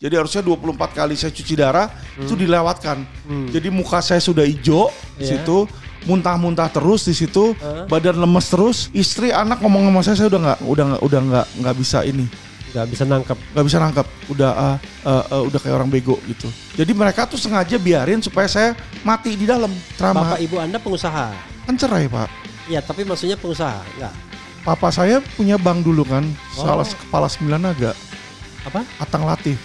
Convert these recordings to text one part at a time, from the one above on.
Jadi harusnya 24 kali saya cuci darah hmm. itu dilewatkan. Hmm. Jadi muka saya sudah hijau yeah. di iya. situ, muntah-muntah terus di situ, uh. badan lemes terus. Istri anak ngomong sama saya saya udah nggak udah nggak udah nggak nggak bisa ini. Nggak bisa nangkap Nggak bisa nangkap Udah uh, uh, uh, udah kayak orang bego gitu. Jadi mereka tuh sengaja biarin supaya saya mati di dalam trauma. Bapak ibu Anda pengusaha. Kan cerai, Pak. Iya, tapi maksudnya pengusaha, ya. Papa saya punya bank dulu kan, oh. salah kepala sembilan naga. Apa? Atang latih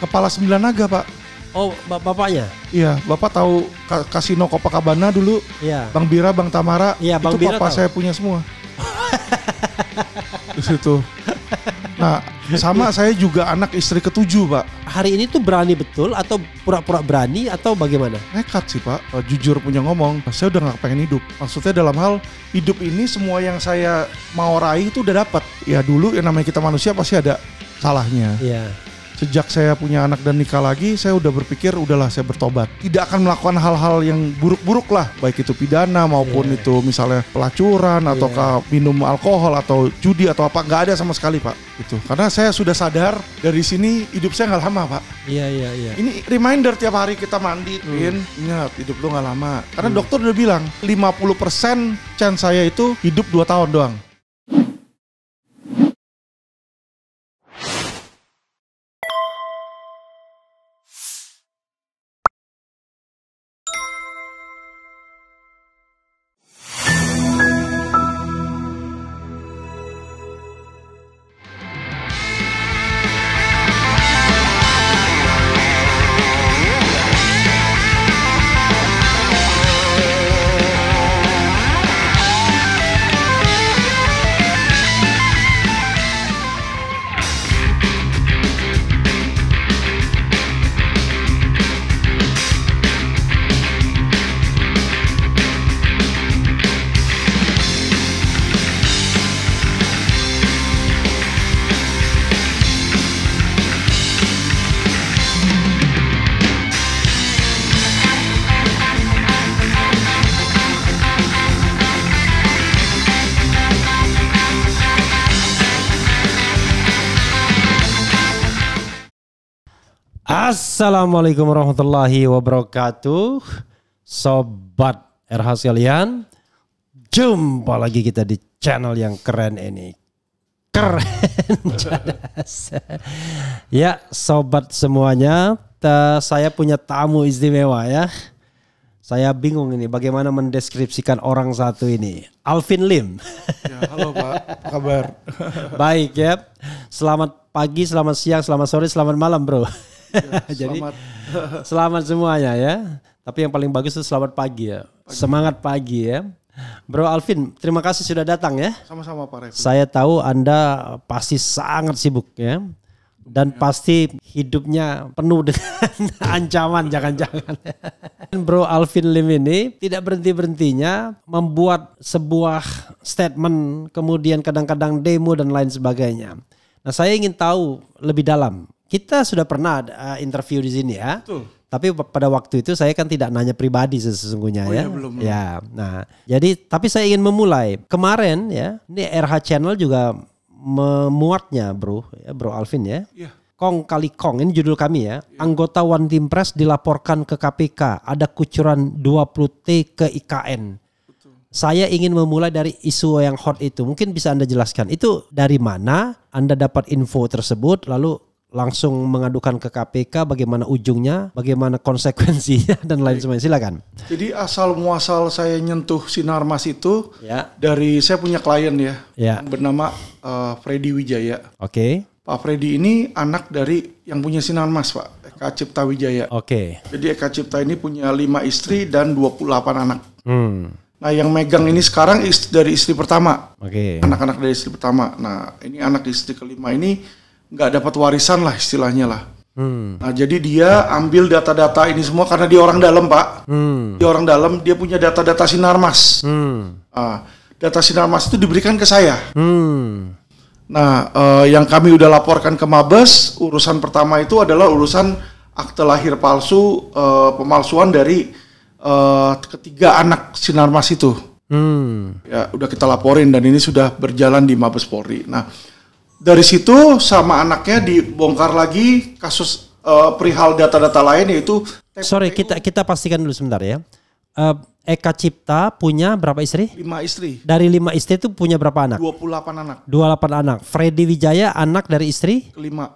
kepala sembilan naga pak. Oh bap bapaknya? Iya bapak tahu ka kasino Copacabana dulu. Iya. Bang Bira, Bang Tamara. Iya Bang itu Bira. papa tahu. saya punya semua. Di situ. Nah sama saya juga anak istri ketujuh pak. Hari ini tuh berani betul atau pura-pura berani atau bagaimana? Nekat sih pak. Eh, jujur punya ngomong. Saya udah nggak pengen hidup. Maksudnya dalam hal hidup ini semua yang saya mau raih itu udah dapat. Ya dulu yang namanya kita manusia pasti ada salahnya. Iya sejak saya punya anak dan nikah lagi, saya udah berpikir udahlah saya bertobat. Tidak akan melakukan hal-hal yang buruk-buruk lah, baik itu pidana maupun yeah. itu misalnya pelacuran yeah. ataukah minum alkohol atau judi atau apa nggak ada sama sekali pak. Itu karena saya sudah sadar dari sini hidup saya nggak lama pak. Iya yeah, iya yeah, iya. Yeah. Ini reminder tiap hari kita mandi, hmm. Pin. Ingat hidup lu nggak lama. Karena hmm. dokter udah bilang 50% chance saya itu hidup 2 tahun doang. Assalamualaikum warahmatullahi wabarakatuh. Sobat RH sekalian, jumpa lagi kita di channel yang keren ini. Keren ya, sobat semuanya, saya punya tamu istimewa ya. Saya bingung ini bagaimana mendeskripsikan orang satu ini. Alvin Lim. ya, halo Pak, kabar? Baik ya. Selamat pagi, selamat siang, selamat sore, selamat malam bro. Jadi selamat. semuanya ya. Tapi yang paling bagus itu selamat pagi ya. Pagi. Semangat pagi ya. Bro Alvin, terima kasih sudah datang ya. Sama-sama Pak Revi. Saya tahu Anda pasti sangat sibuk ya. Dan ya. pasti hidupnya penuh dengan ancaman jangan-jangan. Bro Alvin Lim ini tidak berhenti-berhentinya membuat sebuah statement, kemudian kadang-kadang demo dan lain sebagainya. Nah saya ingin tahu lebih dalam kita sudah pernah eh, interview di sini ya. Betul. Tapi pada waktu itu saya kan tidak nanya pribadi sesungguhnya oh, ya. Iya, belum, ya. Nah, jadi tapi saya ingin memulai. Kemarin ya, ini RH Channel juga memuatnya, Bro, ya, Bro Alvin ya. Iya. Kong kali Kong ini judul kami ya. ya. Anggota One Team Press dilaporkan ke KPK ada kucuran 20T ke IKN. Saya ingin memulai dari isu yang hot itu. Mungkin bisa Anda jelaskan. Itu dari mana Anda dapat info tersebut lalu langsung mengadukan ke KPK bagaimana ujungnya, bagaimana konsekuensinya dan lain sebagainya. Silakan. Jadi asal muasal saya nyentuh Sinarmas itu ya. dari saya punya klien ya, ya. bernama uh, Freddy Wijaya. Oke. Okay. Pak Freddy ini anak dari yang punya Sinarmas Pak, Eka Cipta Wijaya. Oke. Okay. Jadi Eka Cipta ini punya lima istri dan 28 anak. Hmm. Nah, yang megang ini sekarang istri dari istri pertama. Oke. Okay. Anak-anak dari istri pertama. Nah, ini anak istri kelima ini nggak dapat warisan lah istilahnya lah. Hmm. Nah jadi dia ambil data-data ini semua karena dia orang dalam pak, hmm. dia orang dalam dia punya data-data sinarmas. Hmm. Nah, data sinarmas itu diberikan ke saya. Hmm. Nah eh, yang kami udah laporkan ke Mabes urusan pertama itu adalah urusan akte lahir palsu eh, pemalsuan dari eh, ketiga anak sinarmas itu. Hmm. Ya udah kita laporin dan ini sudah berjalan di Mabes Polri. Nah dari situ sama anaknya dibongkar lagi kasus uh, perihal data-data lain yaitu sorry kita kita pastikan dulu sebentar ya uh, Eka Cipta punya berapa istri? Lima istri. Dari lima istri itu punya berapa anak? 28 anak. 28 anak. Freddy Wijaya anak dari istri? Kelima.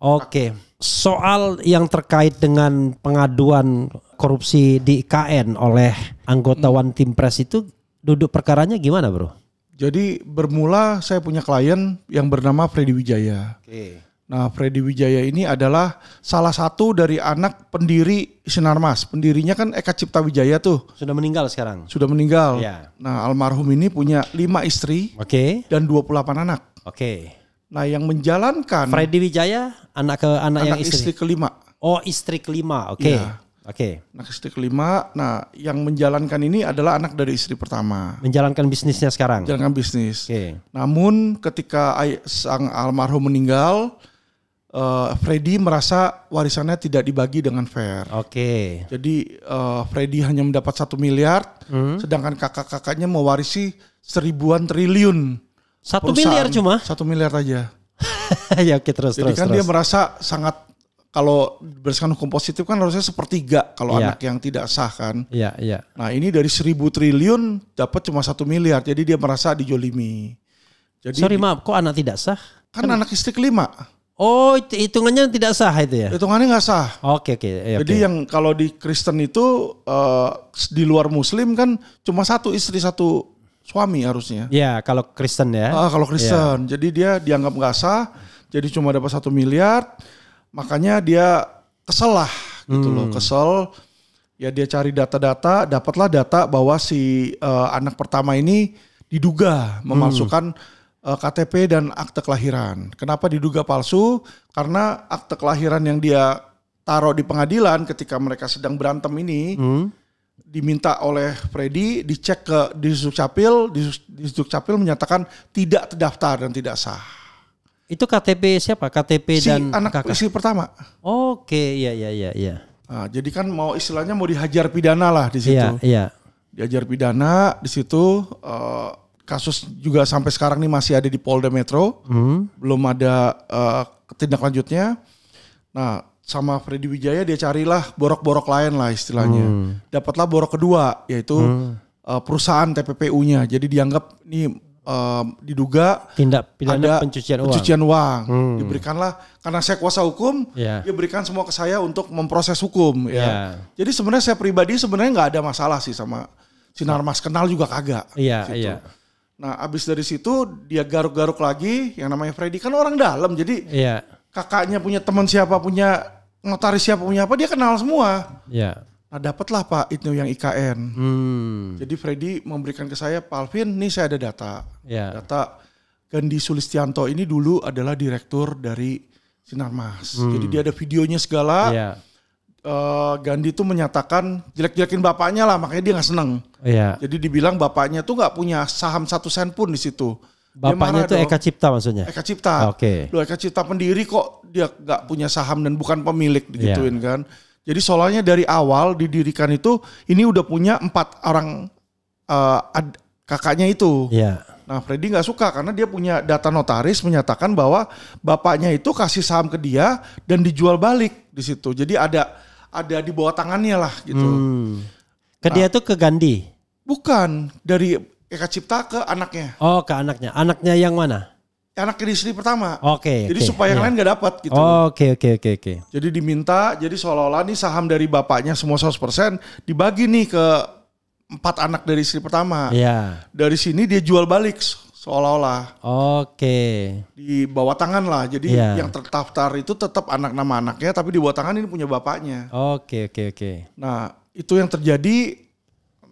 Oke. Okay. Soal yang terkait dengan pengaduan korupsi di KN oleh anggota hmm. One Team Press itu duduk perkaranya gimana bro? Jadi bermula saya punya klien yang bernama Freddy Wijaya. Okay. Nah, Freddy Wijaya ini adalah salah satu dari anak pendiri Sinarmas. Pendirinya kan Eka Cipta Wijaya tuh. Sudah meninggal sekarang. Sudah meninggal. Ya. Nah, almarhum ini punya lima istri okay. dan 28 anak. Oke. Nah, yang menjalankan Freddy Wijaya anak ke anak, anak yang istri. istri kelima. Oh, istri kelima. Oke. Ya. Oke. Okay. Anak istri kelima. Nah, yang menjalankan ini adalah anak dari istri pertama. Menjalankan bisnisnya sekarang. Menjalankan bisnis. Oke. Okay. Namun ketika sang almarhum meninggal, uh, Freddy merasa warisannya tidak dibagi dengan fair. Oke. Okay. Jadi uh, Freddy hanya mendapat satu miliar, hmm. sedangkan kakak-kakaknya mewarisi seribuan triliun. Satu miliar cuma? Satu miliar aja. ya oke okay, terus Jadi terus. kan terus. dia merasa sangat kalau berdasarkan hukum positif kan harusnya sepertiga kalau yeah. anak yang tidak sah kan. Iya, yeah, iya. Yeah. Nah, ini dari seribu triliun dapat cuma satu miliar. Jadi dia merasa dijolimi. Jadi Sorry maaf, kok anak tidak sah? Kan, kan anak istri kelima. Oh, hitungannya tidak sah itu ya? Hitungannya nggak sah. Oke okay, oke. Okay, iya, Jadi yang kalau di Kristen itu uh, di luar Muslim kan cuma satu istri satu suami harusnya. Iya, kalau Kristen ya. Uh, kalau iya. Kristen, Yeah. jadi dia dianggap nggak sah. Jadi cuma dapat satu miliar makanya dia kesel lah gitu hmm. loh kesel ya dia cari data-data dapatlah data bahwa si uh, anak pertama ini diduga memasukkan hmm. uh, eh, KTP dan akte kelahiran kenapa diduga palsu karena akte kelahiran yang dia taruh di pengadilan ketika mereka sedang berantem ini hmm. diminta oleh Freddy dicek ke di Sukcapil di Sukcapil menyatakan tidak terdaftar dan tidak sah itu KTP siapa? KTP si dan anak kakak. istri pertama. Oke, okay, iya iya iya iya. Nah, jadi kan mau istilahnya mau dihajar pidana lah di situ. Iya, iya. Dihajar pidana di situ uh, kasus juga sampai sekarang ini masih ada di Polda Metro. Hmm. Belum ada uh, tindak lanjutnya. Nah, sama Freddy Wijaya dia carilah borok-borok lain lah istilahnya. Hmm. Dapatlah borok kedua yaitu hmm. Eh, perusahaan TPPU-nya. Jadi dianggap ini um, diduga tindak pidana ada pencucian uang. Pencucian uang. Hmm. Diberikanlah karena saya kuasa hukum, yeah. dia berikan semua ke saya untuk memproses hukum ya. Yeah. Jadi sebenarnya saya pribadi sebenarnya nggak ada masalah sih sama sinar mas kenal juga kagak. Iya, yeah, gitu. iya. Yeah. Nah, abis dari situ dia garuk-garuk lagi yang namanya Freddy kan orang dalam. Jadi yeah. kakaknya punya teman siapa punya notaris siapa punya apa dia kenal semua. Iya. Yeah Nah dapatlah Pak itu yang IKN. Hmm. Jadi Freddy memberikan ke saya, Pak Alvin ini saya ada data. Yeah. Data Gandhi Sulistianto ini dulu adalah direktur dari Sinarmas. Hmm. Jadi dia ada videonya segala. Yeah. Ya. Uh, Gandhi itu menyatakan jelek-jelekin bapaknya lah, makanya dia nggak seneng. Yeah. Jadi dibilang bapaknya tuh nggak punya saham satu sen pun di situ. Bapaknya itu Eka Cipta maksudnya? Eka Cipta. Oke. Okay. Eka Cipta pendiri kok dia nggak punya saham dan bukan pemilik ya. digituin yeah. kan. Jadi soalnya dari awal didirikan itu ini udah punya empat orang uh, ad, kakaknya itu. Iya. Nah Freddy nggak suka karena dia punya data notaris menyatakan bahwa bapaknya itu kasih saham ke dia dan dijual balik di situ. Jadi ada ada di bawah tangannya lah gitu. Hmm. Ke nah, dia tuh ke Gandhi? Bukan dari Eka Cipta ke anaknya. Oh ke anaknya. Anaknya yang mana? anak kiri istri pertama. Oke. Okay, jadi okay, supaya yang yeah. lain gak dapat gitu. Oke oke oke oke. Jadi diminta, jadi seolah-olah nih saham dari bapaknya semua 100% dibagi nih ke empat anak dari istri pertama. Iya. Yeah. Dari sini dia jual balik seolah-olah. Oke. Okay. Di bawah tangan lah. Jadi yeah. yang terdaftar itu tetap anak nama anaknya tapi di bawah tangan ini punya bapaknya. Oke okay, oke okay, oke. Okay. Nah, itu yang terjadi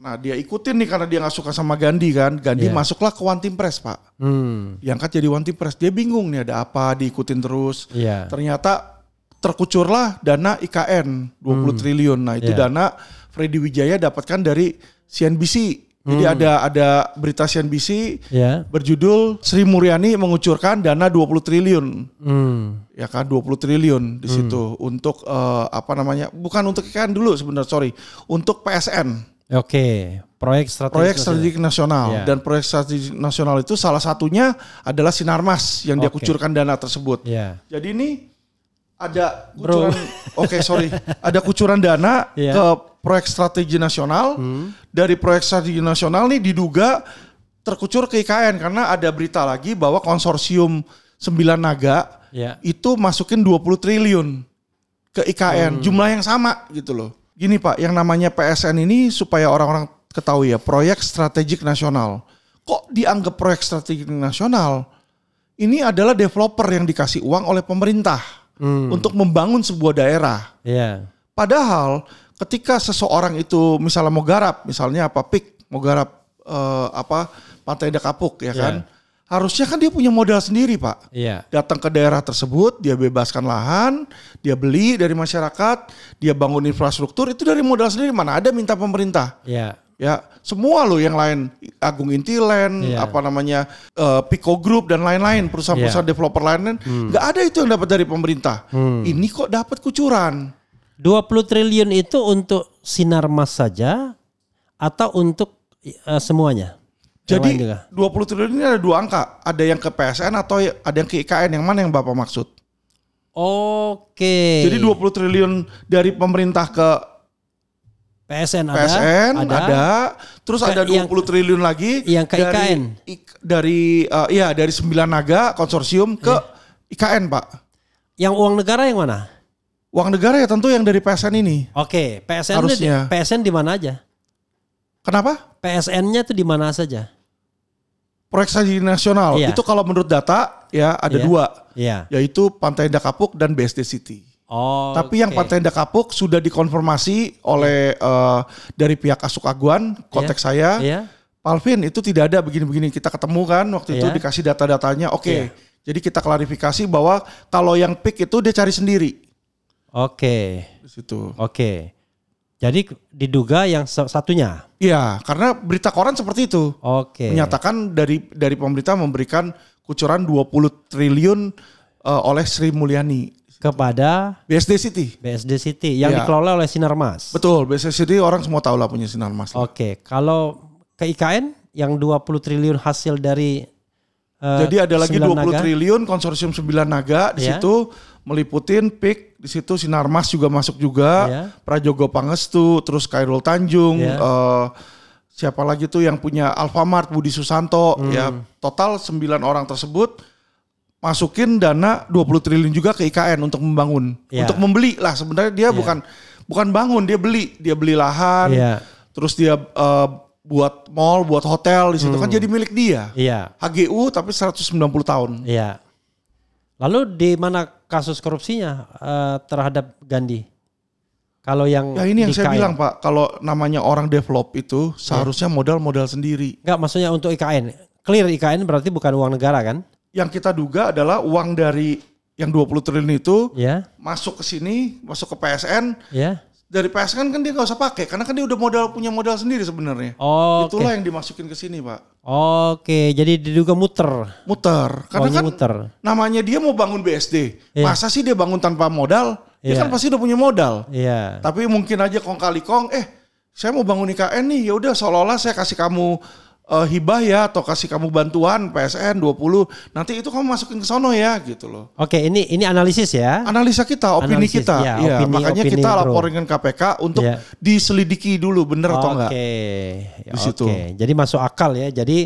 Nah dia ikutin nih karena dia nggak suka sama Gandhi kan. Gandhi yeah. masuklah ke One Team Press pak. Hmm. Diangkat jadi One Team Press. Dia bingung nih ada apa diikutin terus. Yeah. Ternyata terkucurlah dana IKN 20 hmm. triliun. Nah itu yeah. dana Freddy Wijaya dapatkan dari CNBC. Jadi hmm. ada ada berita CNBC yeah. berjudul Sri Mulyani mengucurkan dana 20 triliun. Hmm. Ya kan 20 triliun di hmm. situ hmm. untuk uh, apa namanya? Bukan untuk IKN dulu sebenarnya, sorry. Untuk PSN. Oke, proyek strategis, proyek strategi nasional Yeah. dan proyek strategi nasional itu salah satunya adalah Sinarmas yang dia kucurkan dana tersebut. Yeah. Jadi ini ada kucuran oke okay, sorry, ada kucuran dana yeah. ke proyek strategi nasional. Hmm. Dari proyek strategi nasional ini diduga terkucur ke IKN karena ada berita lagi bahwa konsorsium sembilan naga yeah. itu masukin 20 triliun ke IKN, hmm. jumlah yang sama gitu loh. Gini Pak, yang namanya PSN ini supaya orang-orang ketahui ya, proyek strategik nasional. Kok dianggap proyek strategik nasional? Ini adalah developer yang dikasih uang oleh pemerintah hmm. untuk membangun sebuah daerah. Yeah. Padahal ketika seseorang itu misalnya mau garap, misalnya apa pik, mau garap eh, apa pantai Kapuk ya iya. kan harusnya kan dia punya modal sendiri pak. Iya. Datang ke daerah tersebut, dia bebaskan lahan, dia beli dari masyarakat, dia bangun infrastruktur itu dari modal sendiri. Mana ada minta pemerintah? Iya. Ya semua loh yang lain Agung Intiland, iya. apa namanya uh, Pico Group dan lain-lain perusahaan-perusahaan iya. developer lain, hmm. nggak ada itu yang dapat dari pemerintah. Hmm. Ini kok dapat kucuran? 20 triliun itu untuk sinar mas saja atau untuk uh, semuanya? Jadi yang 20 triliun ini ada dua angka, ada yang ke PSN atau ya, ada yang ke IKN, yang mana yang Bapak maksud? Oke. Jadi 20 triliun dari pemerintah ke PSN ada, PSN ada, ada terus ke, ada 20 yang, triliun lagi yang ke dari, IKN. I, dari uh, ya dari sembilan naga konsorsium ke eh. IKN, Pak. Yang uang negara yang mana? Uang negara ya tentu yang dari PSN ini. Oke, PSN harusnya. Di, PSN di mana aja? Kenapa? PSN-nya tuh di mana saja? proyek strategi nasional yeah. itu kalau menurut data ya ada yeah. dua, yeah. yaitu Pantai Kapuk dan BSD City. Oh, Tapi okay. yang Pantai Kapuk sudah dikonfirmasi oleh yeah. Iya. uh, dari pihak Asuk Aguan, kontak yeah. saya. Yeah. Palvin itu tidak ada begini-begini kita ketemu kan waktu yeah. itu iya. dikasih data-datanya. Oke. Okay. Iya. Yeah. Jadi kita klarifikasi bahwa kalau yang pick itu dia cari sendiri. Oke. Okay. Di situ. Oke. Okay. Jadi diduga yang satunya. Iya, karena berita koran seperti itu. Oke. Okay. Menyatakan dari dari pemerintah memberikan kucuran 20 triliun uh, oleh Sri Mulyani kepada BSD City. BSD City yang ya. dikelola oleh Sinarmas. Betul, BSD City orang semua tahu lah punya Sinarmas. Oke, okay. kalau ke IKN yang 20 triliun hasil dari uh, Jadi ada lagi 20 naga. triliun konsorsium 9 naga di ya. situ meliputin PIK di situ Sinarmas juga masuk juga, yeah. Prajogo Pangestu, terus Kairul Tanjung, yeah. Iya. uh, siapa lagi tuh yang punya Alfamart Budi Susanto hmm. ya total 9 orang tersebut masukin dana 20 triliun juga ke IKN untuk membangun yeah. untuk membeli lah sebenarnya dia yeah. bukan bukan bangun dia beli dia beli lahan yeah. terus dia uh, buat mall buat hotel di situ kan hmm. kan jadi milik dia Iya. HGU tapi 190 tahun Iya. lalu di mana kasus korupsinya uh, terhadap Gandhi? Kalau yang ya ini yang saya ya. bilang Pak, kalau namanya orang develop itu ya. seharusnya modal-modal sendiri. Enggak, maksudnya untuk IKN. Clear IKN berarti bukan uang negara kan? Yang kita duga adalah uang dari yang 20 triliun itu ya. masuk ke sini, masuk ke PSN, ya dari PS kan kan dia nggak usah pakai karena kan dia udah modal punya modal sendiri sebenarnya. Oh. Itulah okay. yang dimasukin ke sini, Pak. Oke, okay. jadi diduga muter. Muter. Karena kan muter. namanya dia mau bangun BSD. Yeah. Masa sih dia bangun tanpa modal? Yeah. Dia iya. kan pasti udah punya modal. Iya. Yeah. Tapi mungkin aja kong kali kong eh saya mau bangun IKN nih, ya udah seolah-olah saya kasih kamu uh, hibah ya atau kasih kamu bantuan PSN 20 nanti itu kamu masukin ke sono ya gitu loh. Oke, ini ini analisis ya. Analisa kita, opini analisis, kita. Ya, ya, opini, makanya opini, kita laporin ke KPK untuk ya. diselidiki dulu benar atau enggak. Oke. Di ya, situ. Oke. Jadi masuk akal ya. Jadi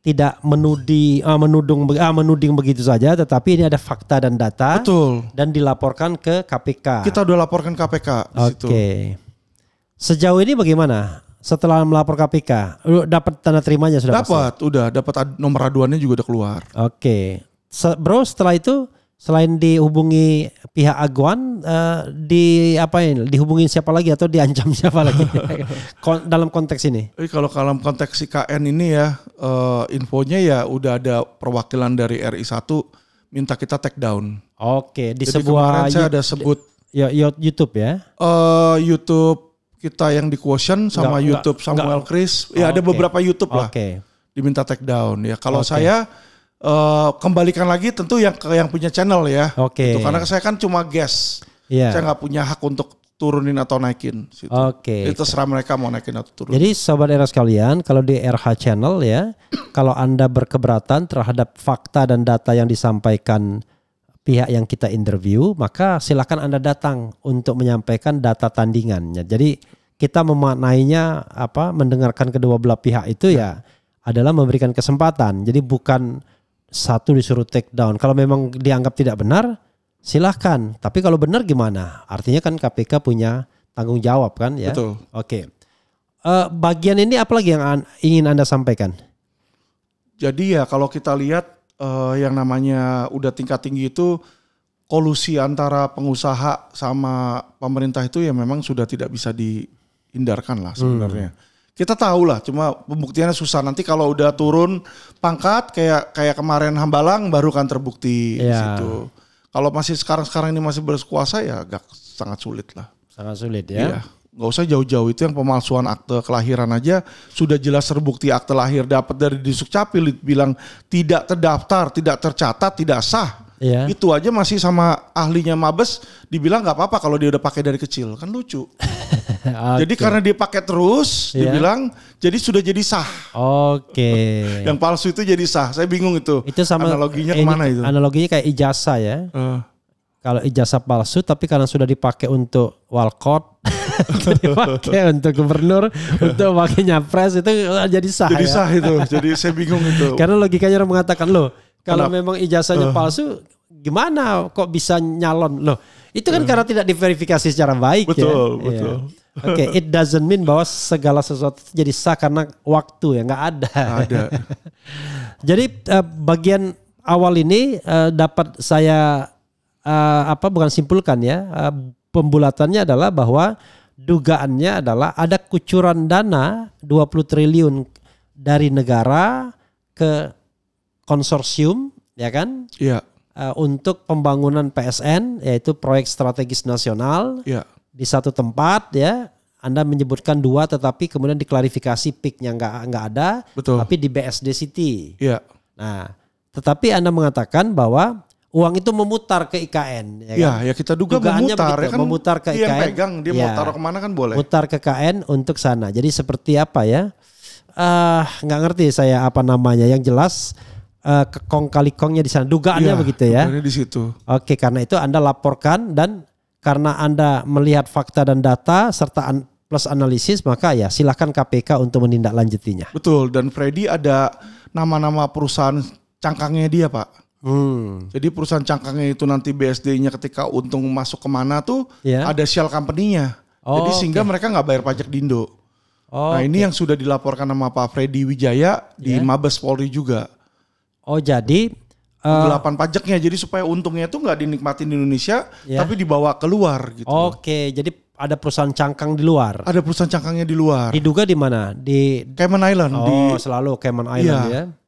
tidak menudi uh, menudung uh, menuding begitu saja tetapi ini ada fakta dan data Betul. dan dilaporkan ke KPK. Kita udah laporkan KPK di Oke. Situ. Sejauh ini bagaimana setelah melapor KPK, lu dapat tanda terimanya sudah Dapat, udah dapat nomor aduannya juga udah keluar. Oke. Okay. Bro, setelah itu selain dihubungi pihak aguan uh, di apa ini dihubungi siapa lagi atau diancam siapa lagi dalam konteks ini? Eh, kalau dalam konteks IKN ini ya uh, infonya ya udah ada perwakilan dari RI 1 minta kita take down. Oke, di Jadi sebuah kemarin saya ada sebut ya YouTube ya. Uh, YouTube kita yang di quotient sama enggak, YouTube Samuel enggak. Chris, ya ada oh, beberapa YouTube lah. Okay. Diminta take down ya. Kalau okay. saya uh, kembalikan lagi tentu yang yang punya channel ya. Okay. Gitu. Karena saya kan cuma guest. Yeah. Saya nggak punya hak untuk turunin atau naikin. Oke. Okay. Itu terserah mereka mau naikin atau turun. Jadi sobat era sekalian, kalau di RH channel ya, kalau anda berkeberatan terhadap fakta dan data yang disampaikan pihak yang kita interview, maka silakan Anda datang untuk menyampaikan data tandingannya. Jadi kita memaknainya apa mendengarkan kedua belah pihak itu ya adalah memberikan kesempatan. Jadi bukan satu disuruh take down. Kalau memang dianggap tidak benar, silahkan. Tapi kalau benar gimana? Artinya kan KPK punya tanggung jawab kan ya. Betul. Oke. Uh, bagian ini apalagi yang an ingin Anda sampaikan? Jadi ya kalau kita lihat uh, yang namanya udah tingkat tinggi itu kolusi antara pengusaha sama pemerintah itu ya memang sudah tidak bisa dihindarkan lah hmm. sebenarnya. Hmm. Kita tahu lah, cuma pembuktiannya susah. Nanti kalau udah turun pangkat kayak kayak kemarin Hambalang baru kan terbukti ya. di iya. situ. Kalau masih sekarang-sekarang ini masih berkuasa ya agak sangat sulit lah. Sangat sulit ya. Iya nggak usah jauh-jauh itu yang pemalsuan akte kelahiran aja sudah jelas terbukti akte lahir dapat dari capil bilang tidak terdaftar, tidak tercatat, tidak sah. Iya. Itu aja masih sama ahlinya Mabes dibilang nggak apa-apa kalau dia udah pakai dari kecil. Kan lucu. okay. Jadi karena dia pakai terus iya. dibilang jadi sudah jadi sah. Oke. Okay. Yang palsu itu jadi sah. Saya bingung itu. Itu sama analoginya kemana itu? Analoginya kayak ijazah ya. Uh kalau ijazah palsu tapi karena sudah dipakai untuk walkot untuk dipakai untuk gubernur untuk wakil nyapres itu jadi sah jadi ya? sah itu jadi saya bingung itu karena logikanya orang mengatakan loh kalau Kenapa? memang ijazahnya uh. palsu gimana kok bisa nyalon loh itu kan uh. karena tidak diverifikasi secara baik betul ya. betul yeah. Iya. Oke, okay, it doesn't mean bahwa segala sesuatu jadi sah karena waktu ya nggak ada. Ada. jadi eh, bagian awal ini dapat saya uh, apa bukan simpulkan ya uh, pembulatannya adalah bahwa dugaannya adalah ada kucuran dana 20 triliun dari negara ke konsorsium ya kan? ya Uh, untuk pembangunan PSN yaitu proyek strategis nasional. ya Di satu tempat ya anda menyebutkan dua tetapi kemudian diklarifikasi piknya nggak nggak ada, Betul. tapi di BSD City. ya Nah, tetapi Anda mengatakan bahwa uang itu memutar ke IKN. Ya, iya, kan? ya, ya kita duga Dugaannya memutar. Ya begitu, ya kan memutar ke dia IKN. Dia pegang, dia ya, mau iya. taruh kemana kan boleh. Mutar ke KN untuk sana. Jadi seperti apa ya? Eh, nggak uh, ngerti saya apa namanya. Yang jelas uh, kekong kali kongnya di sana. Dugaannya ya, begitu ya. di situ. Oke, karena itu Anda laporkan dan karena Anda melihat fakta dan data serta an plus analisis maka ya silahkan KPK untuk menindaklanjutinya. Betul dan Freddy ada nama-nama perusahaan cangkangnya dia Pak. Hmm. Jadi perusahaan cangkangnya itu nanti BSD-nya ketika untung masuk kemana tuh yeah. ada shell company-nya. Oh, Jadi sehingga okay. mereka nggak bayar pajak di nah, Oh, nah ini okay. yang sudah dilaporkan sama Pak Freddy Wijaya di ya. Mabes Polri juga. Oh jadi delapan eh, uh, pajaknya jadi supaya untungnya itu nggak dinikmatin di Indonesia yeah. tapi dibawa keluar gitu. Oke, okay, jadi ada perusahaan cangkang di luar. Ada perusahaan cangkangnya di luar. Diduga di mana? Di Cayman Island. Oh, di, selalu Cayman Island yeah. ya.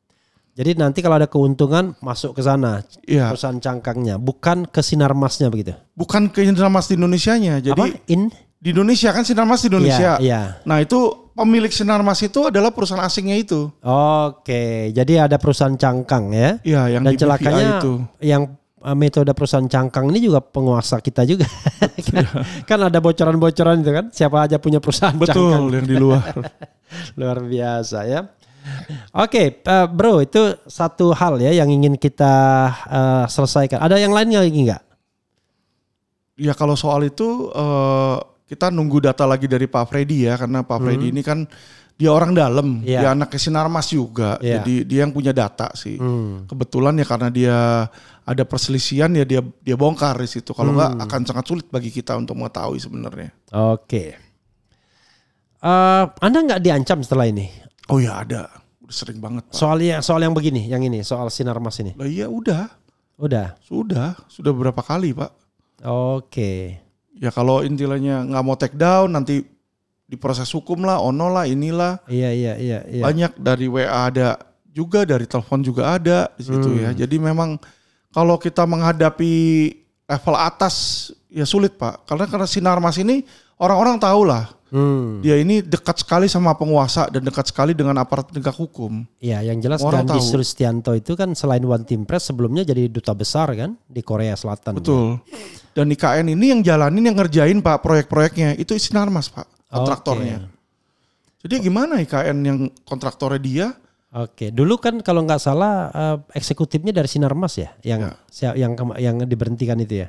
Jadi nanti kalau ada keuntungan masuk ke sana ya. perusahaan cangkangnya, bukan ke Sinarmasnya begitu. Bukan ke Sinarmas di Indonesia nya, Jadi Apa? in di Indonesia kan Sinarmas di iya, Indonesia. Ya, ya. Nah, itu pemilik Sinarmas itu adalah perusahaan asingnya itu. Oke, jadi ada perusahaan cangkang ya. Iya, yang Dan celakanya itu. yang eh, metode perusahaan cangkang ini juga penguasa kita juga. kan, kan ada bocoran-bocoran itu kan. Siapa aja punya perusahaan Betul, cangkang. Betul, yang di luar. luar biasa ya. Oke, okay, uh, eh, bro, itu satu hal ya yang ingin kita uh, selesaikan. Ada yang lainnya lagi nggak? Ya kalau soal itu uh, kita nunggu data lagi dari Pak Freddy ya, karena Pak hmm. Freddy ini kan dia orang dalam, yeah. dia anak Sinarmas juga, yeah. jadi dia yang punya data sih. Hmm. Kebetulan ya karena dia ada perselisihan ya dia dia bongkar di situ. Kalau nggak hmm. akan sangat sulit bagi kita untuk mengetahui sebenarnya. Oke. Okay. Uh, anda nggak diancam setelah ini? Oh ya ada, sering banget. Pak. Soal yang soal yang begini, yang ini soal sinar mas ini. Lah iya udah. Udah. Sudah, sudah berapa kali pak? Oke. Okay. Ya kalau intilanya nggak mau take down nanti diproses hukum lah, ono lah, inilah. Iya iya iya. iya. Banyak dari WA ada juga, dari telepon juga ada di situ ya. hmm. ya. Jadi memang kalau kita menghadapi level atas ya sulit pak, karena karena sinar mas ini orang-orang tahu lah Hmm. Dia ini dekat sekali sama penguasa dan dekat sekali dengan aparat penegak hukum. Iya, yang jelas Orang Gandhi tahu. Sulistianto itu kan selain One Team Press sebelumnya jadi duta besar kan di Korea Selatan. Betul. Kan? Dan IKN ini yang jalanin yang ngerjain Pak proyek-proyeknya itu Sinarmas Pak, kontraktornya. Okay. Jadi gimana IKN yang kontraktornya dia? Oke, dulu kan kalau nggak salah eh, eksekutifnya dari Sinarmas ya, yang ya. yang yang diberhentikan itu ya.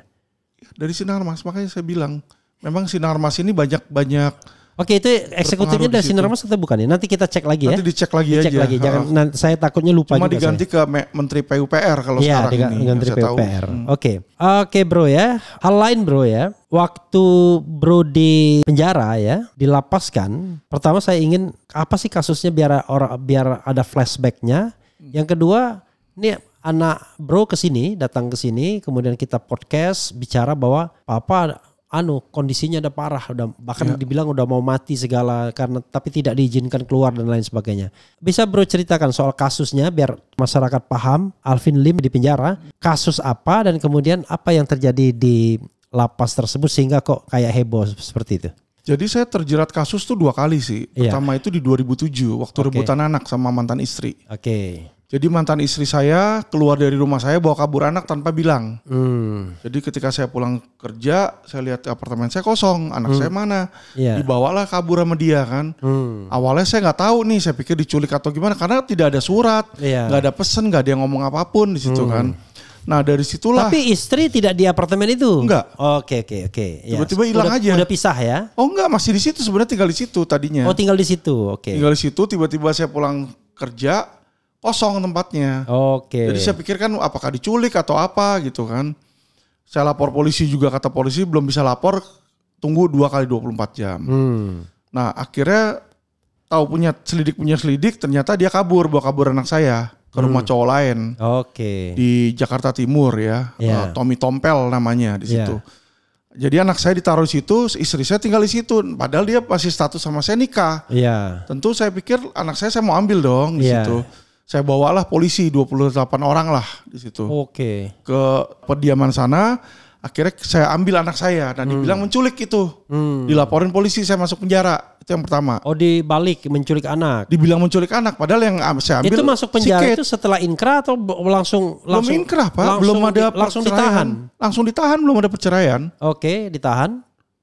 Iya, dari Sinarmas, makanya saya bilang memang Sinarmas ini banyak banyak Oke itu eksekutifnya dari Sinarmas atau bukan ya? Nanti kita cek lagi ya. Nanti dicek lagi dicek aja. lagi. Jangan uh, nanti saya takutnya lupa Cuma juga diganti saya. ke Menteri PUPR kalau ya, sekarang ini. Menteri PUPR. Hmm. Oke. Oke okay. okay, bro ya. Hal lain bro ya. Waktu bro di penjara ya, dilapaskan. Pertama saya ingin apa sih kasusnya biar orang biar ada flashbacknya. Yang kedua, ini anak bro kesini datang kesini, kemudian kita podcast bicara bahwa papa anu kondisinya udah parah udah bahkan ya. dibilang udah mau mati segala karena tapi tidak diizinkan keluar dan lain sebagainya. Bisa Bro ceritakan soal kasusnya biar masyarakat paham Alvin Lim di penjara, kasus apa dan kemudian apa yang terjadi di lapas tersebut sehingga kok kayak heboh seperti itu? Jadi saya terjerat kasus tuh dua kali sih. Iya. Pertama ya. itu di 2007 waktu okay. rebutan anak sama mantan istri. Oke. Okay. Jadi mantan istri saya keluar dari rumah saya bawa kabur anak tanpa bilang. Hmm. Jadi ketika saya pulang kerja, saya lihat apartemen saya kosong, anak hmm. saya mana? Yeah. Dibawalah kabur sama dia kan. Hmm. Awalnya saya nggak tahu nih, saya pikir diculik atau gimana karena tidak ada surat, iya. nggak yeah. ada pesan, nggak ada yang ngomong apapun di situ hmm. kan. Nah dari situlah. Tapi istri tidak di apartemen itu. Enggak. Oke oke oke. Iya. Tiba-tiba hilang ya, aja. Udah pisah ya? Oh enggak masih di situ sebenarnya tinggal di situ tadinya. Oh tinggal di situ oke. Okay. Tinggal di situ tiba-tiba saya pulang kerja kosong tempatnya. Oke. Okay. Jadi saya pikirkan apakah diculik atau apa gitu kan. Saya lapor polisi juga kata polisi belum bisa lapor tunggu dua kali 24 jam. Hmm. Nah, akhirnya tahu punya selidik punya selidik ternyata dia kabur bawa kabur anak saya ke rumah hmm. cowok lain. Oke. Okay. Di Jakarta Timur ya. Yeah. Ya. Tommy Tompel namanya di ya. situ. Yeah. Jadi anak saya ditaruh di situ, istri saya tinggal di situ. Padahal dia masih status sama saya nikah. Iya. Yeah. Tentu saya pikir anak saya saya mau ambil dong di yeah. situ saya bawalah polisi 28 orang lah di situ. Oke. Okay. Ke pediaman sana, akhirnya saya ambil anak saya dan hmm. dibilang menculik itu. Hmm. Dilaporin polisi saya masuk penjara. Itu yang pertama. Oh, dibalik menculik anak. Dibilang menculik anak padahal yang saya ambil Itu masuk penjara sikit. itu setelah inkrah atau langsung langsung Belum inkrah, Pak. Langsung, belum ada di, langsung ditahan. Langsung ditahan belum ada perceraian. Oke, okay, ditahan.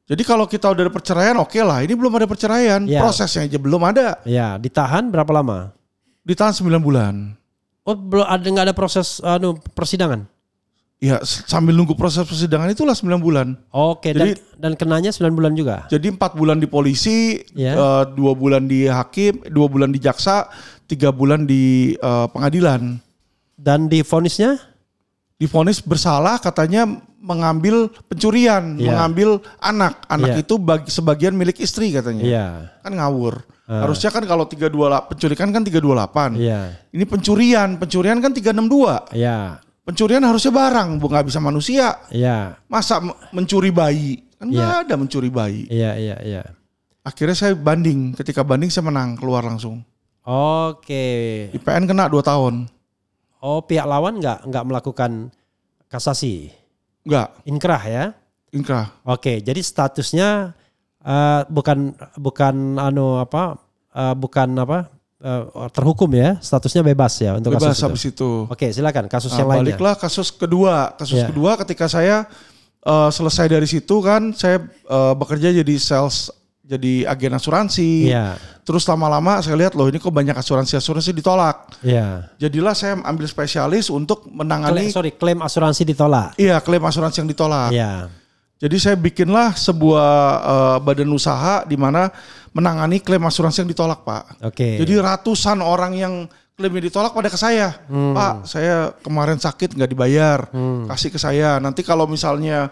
Jadi kalau kita udah ada perceraian oke okay lah, ini belum ada perceraian, ya. prosesnya aja belum ada. Ya, ditahan berapa lama? Ditahan 9 bulan. Oh, belum ada nggak ada proses anu persidangan? Ya, sambil nunggu proses persidangan itulah 9 bulan. Oke, jadi, dan, dan kenanya 9 bulan juga. Jadi 4 bulan di polisi, yeah. Iya. uh, 2 bulan di hakim, 2 bulan di jaksa, 3 bulan di uh, pengadilan. Dan di vonisnya? Difonis bersalah katanya mengambil pencurian, yeah. mengambil anak. Anak yeah. itu bagi sebagian milik istri katanya. Yeah. Kan ngawur. Eh. Harusnya kan kalau 328 penculikan kan 328. Iya. Ini pencurian, pencurian kan 362. Iya. Pencurian harusnya barang, bu nggak bisa manusia. Iya. Masa mencuri bayi? Kan nggak yeah. ada mencuri bayi. Iya, iya, iya. Akhirnya saya banding. Ketika banding saya menang, keluar langsung. Oke. IPN kena 2 tahun. Oh, pihak lawan nggak nggak melakukan kasasi? Enggak. Inkrah ya? Inkrah. Oke, jadi statusnya uh, bukan bukan anu apa uh, bukan apa uh, terhukum ya statusnya bebas ya untuk bebas kasus habis itu. itu. Oke silakan kasus nah, yang lainnya. Baliklah kasus kedua kasus yeah. kedua ketika saya uh, selesai dari situ kan saya uh, bekerja jadi sales jadi agen asuransi. Yeah. Terus lama-lama saya lihat loh ini kok banyak asuransi-asuransi ditolak. Iya. Jadilah saya ambil spesialis untuk menangani. Klaim, sorry, klaim asuransi ditolak. Iya, klaim asuransi yang ditolak. Iya. Jadi saya bikinlah sebuah uh, badan usaha di mana menangani klaim asuransi yang ditolak, Pak. Oke. Okay. Jadi ratusan orang yang klaimnya ditolak pada ke saya, hmm. Pak. Saya kemarin sakit nggak dibayar, hmm. kasih ke saya. Nanti kalau misalnya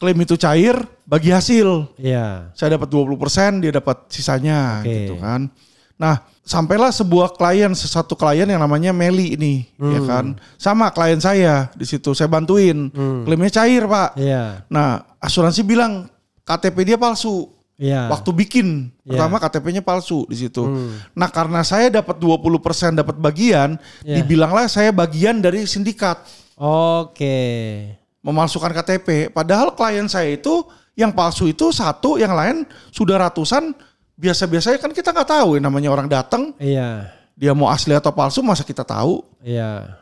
klaim itu cair, bagi hasil. Iya. Yeah. Saya dapat 20 persen, dia dapat sisanya, okay. gitu kan. Nah, sampailah sebuah klien sesatu klien yang namanya Meli ini ya hmm. ya kan sama klien saya di situ saya bantuin hmm. klaimnya cair pak yeah. nah asuransi bilang KTP dia palsu yeah. waktu bikin iya. pertama KTP-nya palsu di situ hmm. nah karena saya dapat 20% dapat bagian yeah. dibilanglah saya bagian dari sindikat oke okay. memalsukan KTP padahal klien saya itu yang palsu itu satu yang lain sudah ratusan biasa-biasanya kan kita nggak tahu ya namanya orang datang. Iya. Dia mau asli atau palsu masa kita tahu? Iya.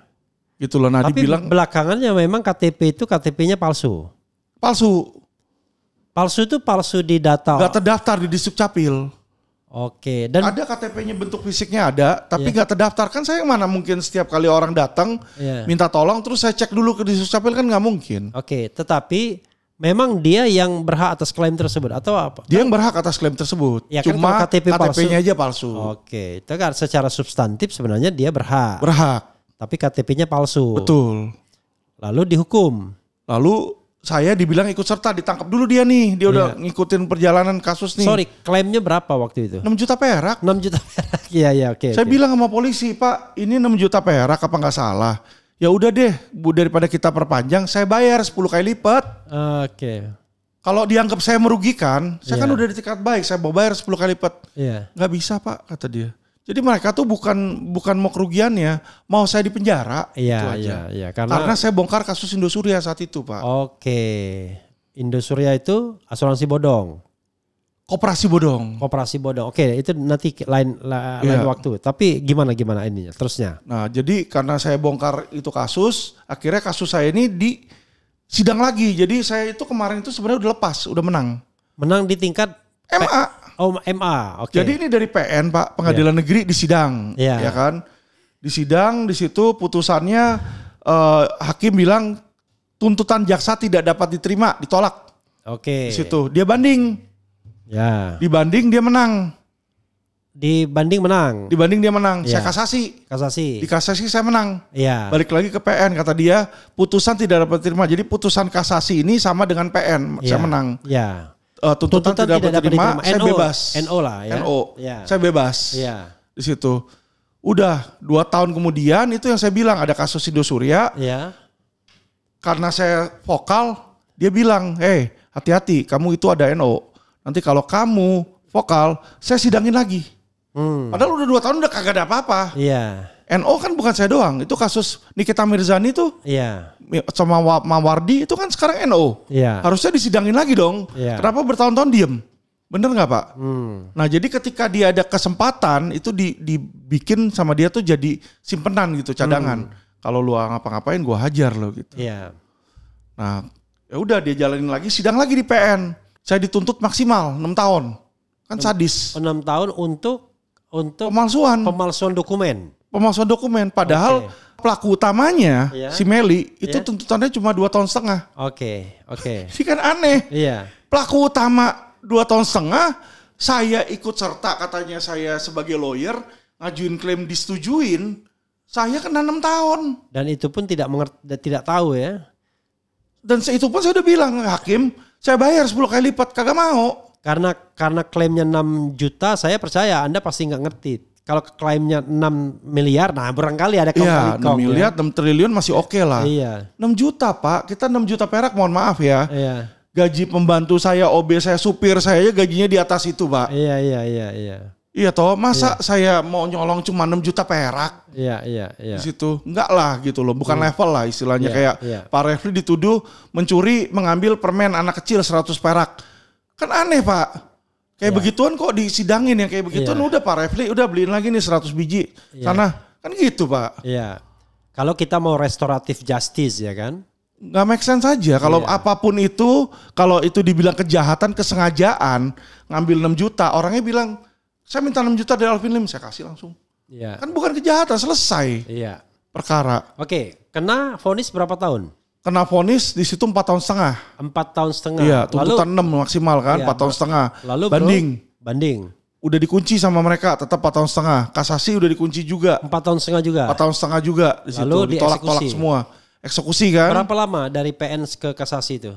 Gitu loh Nadi bilang. belakangannya memang KTP itu KTP-nya palsu. Palsu. Palsu itu palsu di data. Gak terdaftar di Disukcapil. Oke, dan ada KTP-nya bentuk fisiknya ada, tapi iya. nggak yeah. terdaftar kan saya mana mungkin setiap kali orang datang yeah. minta tolong terus saya cek dulu ke Disukcapil kan nggak mungkin. Oke, tetapi Memang dia yang berhak atas klaim tersebut atau apa? Dia yang berhak atas klaim tersebut. Ya, kan, Cuma kan KTP KTP-nya aja palsu. Oke, itu kan secara substantif sebenarnya dia berhak. Berhak. Tapi KTP-nya palsu. Betul. Lalu dihukum. Lalu saya dibilang ikut serta ditangkap dulu dia nih. Dia ya. udah iya. ngikutin perjalanan kasus nih. Sorry, klaimnya berapa waktu itu? 6 juta perak. 6 juta perak. Iya, iya, oke. saya okay. bilang sama polisi, "Pak, ini 6 juta perak apa nggak salah?" ya udah deh bu daripada kita perpanjang saya bayar 10 kali lipat oke okay. kalau dianggap saya merugikan saya kan iya. udah di tingkat baik saya mau bayar 10 kali lipat yeah. nggak bisa pak kata dia jadi mereka tuh bukan bukan mau kerugiannya, mau saya dipenjara iya, itu iya, aja. Iya, iya. Karena, Karena saya bongkar kasus Indosuria saat itu, Pak. Oke. Indosuria itu asuransi bodong. Koperasi bodong. Koperasi bodong. Oke, itu nanti lain lain yeah. lain waktu. Tapi gimana gimana ininya terusnya? Nah, jadi karena saya bongkar itu kasus, akhirnya kasus saya ini di sidang lagi. Jadi saya itu kemarin itu sebenarnya udah lepas, udah menang. Menang di tingkat MA. P oh, MA. Oke. Okay. Jadi ini dari PN, Pak, Pengadilan yeah. Negeri di sidang, yeah. ya kan? Di sidang di situ putusannya eh, hakim bilang tuntutan jaksa tidak dapat diterima, ditolak. Oke. Okay. Di situ dia banding Ya. Dibanding dia menang. Dibanding menang. Dibanding dia menang. Ya. Saya kasasi. Kasasi. Di kasasi saya menang. Iya. Balik lagi ke PN kata dia putusan tidak dapat diterima. Jadi putusan kasasi ini sama dengan PN. Ya. Saya menang. Iya. Uh, tuntutan, tuntutan tidak, tidak dapat diterima. terima. Saya NO. bebas. NO lah ya. NO. Ya. Saya bebas. Iya. Di situ. Udah dua tahun kemudian itu yang saya bilang ada kasus Sido Surya. Iya. Karena saya vokal, dia bilang, eh hey, hati-hati, kamu itu ada NO nanti kalau kamu vokal, saya sidangin lagi. Hmm. Padahal udah dua tahun udah kagak ada apa-apa. Iya. Yeah. NO kan bukan saya doang. Itu kasus Nikita Mirzani tuh. Iya. Sama Mawardi itu kan sekarang NO. Iya. Harusnya disidangin lagi dong. Yeah. Kenapa bertahun-tahun diem? Bener nggak pak? Hmm. Nah jadi ketika dia ada kesempatan itu di, dibikin sama dia tuh jadi simpenan gitu cadangan. Hmm. Kalau lu ngapa-ngapain gua hajar lo gitu. Iya. Yeah. Nah ya udah dia jalanin lagi sidang lagi di PN saya dituntut maksimal 6 tahun. Kan sadis. 6 tahun untuk untuk pemalsuan. Pemalsuan dokumen. Pemalsuan dokumen padahal okay. Pelaku utamanya yeah. si Meli itu yeah. tuntutannya cuma dua tahun setengah. Oke, okay. oke. Okay. Ini kan aneh. Iya. Pelaku utama dua tahun setengah, saya ikut serta katanya saya sebagai lawyer ngajuin klaim disetujuin, saya kena enam tahun. Dan itu pun tidak mengerti, tidak tahu ya. Dan itu pun saya udah bilang hakim, saya bayar 10 kali lipat, kagak mau. Karena karena klaimnya 6 juta, saya percaya Anda pasti nggak ngerti. Kalau klaimnya 6 miliar, nah barangkali ada iya, kong ya, 6 miliar, ya. 6 triliun masih oke okay lah. Iya. 6 juta pak, kita 6 juta perak mohon maaf ya. Iya. Gaji pembantu saya, OB saya, supir saya gajinya di atas itu pak. Iya, iya, iya, iya. Iya toh, masa iya. saya mau nyolong cuma 6 juta perak? Iya, iya, iya. Di situ. Enggak lah gitu loh, bukan hmm. level lah istilahnya iya, kayak iya. Pak Refli dituduh mencuri mengambil permen anak kecil 100 perak. Kan aneh, Pak. Kayak iya. begituan kok disidangin yang kayak begituan iya. udah Pak Refli udah beliin lagi nih 100 biji. Iya. Sana. Kan gitu, Pak. Iya. Kalau kita mau restoratif justice ya kan? Gak make sense aja kalau iya. apapun itu kalau itu dibilang kejahatan kesengajaan ngambil 6 juta orangnya bilang saya minta 6 juta dari Alvin Lim, saya kasih langsung. Iya. Kan bukan kejahatan, selesai. Iya. Perkara. Oke, kena vonis berapa tahun? Kena vonis di situ 4 tahun setengah. 4 tahun setengah. Iya, tuntutan Lalu, 6 maksimal kan, iya, 4 tahun setengah. Lalu banding. Bro, banding. Udah dikunci sama mereka tetap 4 tahun setengah. Kasasi udah dikunci juga. 4 tahun setengah juga. 4 tahun setengah juga di situ Lalu ditolak-tolak semua. Eksekusi kan. Berapa lama dari PN ke kasasi itu?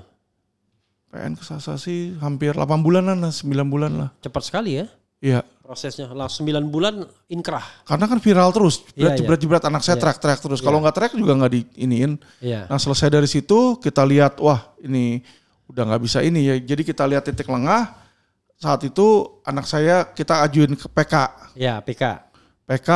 PN ke kasasi hampir 8 bulanan lah, 9 bulan lah. Cepat sekali ya. Iya prosesnya lah 9 bulan inkrah karena kan viral terus berat iya, jebret iya. jebret anak saya iya. track track terus iya. kalau nggak track juga nggak iniin iya. nah selesai dari situ kita lihat wah ini udah nggak bisa ini ya jadi kita lihat titik lengah saat itu anak saya kita ajuin ke PK ya PK PK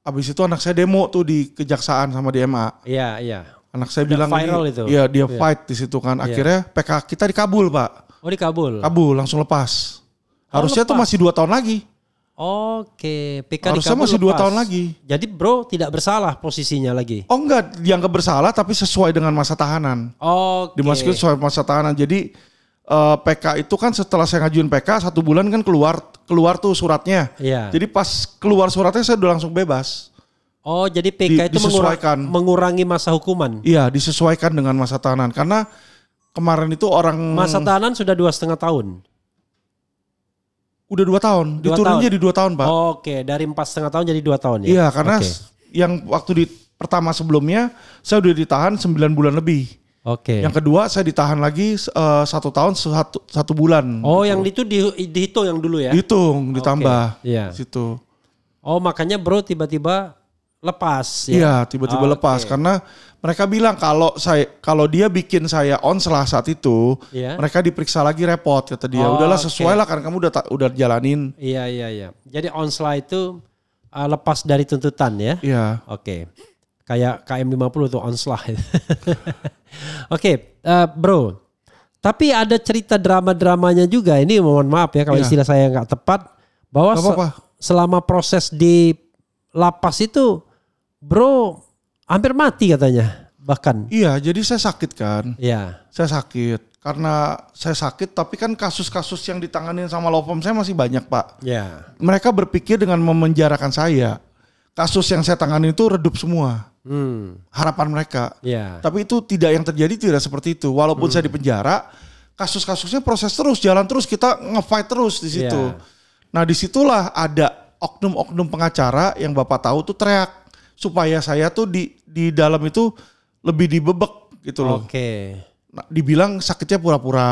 abis itu anak saya demo tuh di kejaksaan sama di MA iya iya anak saya udah bilang viral ini, itu iya dia iya. fight di situ kan iya. akhirnya PK kita dikabul pak oh dikabul Kabul langsung lepas oh, Harusnya tuh masih dua tahun lagi. Oke, PK Harusnya masih dua tahun lagi. Jadi bro tidak bersalah posisinya lagi. Oh enggak, dianggap bersalah tapi sesuai dengan masa tahanan. Oke. Dimasukin sesuai masa tahanan. Jadi uh, eh, PK itu kan setelah saya ngajuin PK satu bulan kan keluar keluar tuh suratnya. Iya. Jadi pas keluar suratnya saya udah langsung bebas. Oh, jadi PK Di, itu disesuaikan. mengurangi masa hukuman. Iya, disesuaikan dengan masa tahanan karena kemarin itu orang masa tahanan sudah dua setengah tahun. Udah dua tahun. Dua jadi dua tahun pak. Oh, Oke, okay. dari empat setengah tahun jadi dua tahun ya? Iya, karena okay. yang waktu di pertama sebelumnya saya udah ditahan sembilan bulan lebih. Oke. Okay. Yang kedua saya ditahan lagi uh, satu tahun satu, satu bulan. Oh, gitu. yang itu di, dihitung yang dulu ya? Dihitung, ditambah. Okay. Iya. Situ. Oh, makanya bro tiba-tiba lepas ya. Iya, tiba-tiba oh, lepas okay. karena mereka bilang kalau saya kalau dia bikin saya on setelah saat itu, yeah. mereka diperiksa lagi repot kata dia. Oh, Udahlah sesuai okay. lah karena kamu udah udah jalanin. Iya, iya, iya. Jadi on setelah itu uh, lepas dari tuntutan ya. Iya. Oke. Okay. Kayak KM 50 tuh on onslah. Oke, okay, uh, Bro. Tapi ada cerita drama-dramanya juga. Ini mohon maaf ya kalau yeah. istilah saya nggak tepat bahwa apa -apa. Se selama proses di lapas itu bro hampir mati katanya bahkan. Iya, jadi saya sakit kan. Iya. Saya sakit karena saya sakit tapi kan kasus-kasus yang ditangani sama Lopom saya masih banyak, Pak. Iya. Mereka berpikir dengan memenjarakan saya, kasus yang saya tangani itu redup semua. Hmm. Harapan mereka. Iya. Tapi itu tidak yang terjadi tidak seperti itu. Walaupun hmm. saya di penjara, kasus-kasusnya proses terus, jalan terus, kita ngefight terus di situ. Iya. Nah, disitulah ada oknum-oknum pengacara yang Bapak tahu tuh teriak supaya saya tuh di di dalam itu lebih dibebek gitu loh. Oke. Okay. Nah, dibilang sakitnya pura-pura.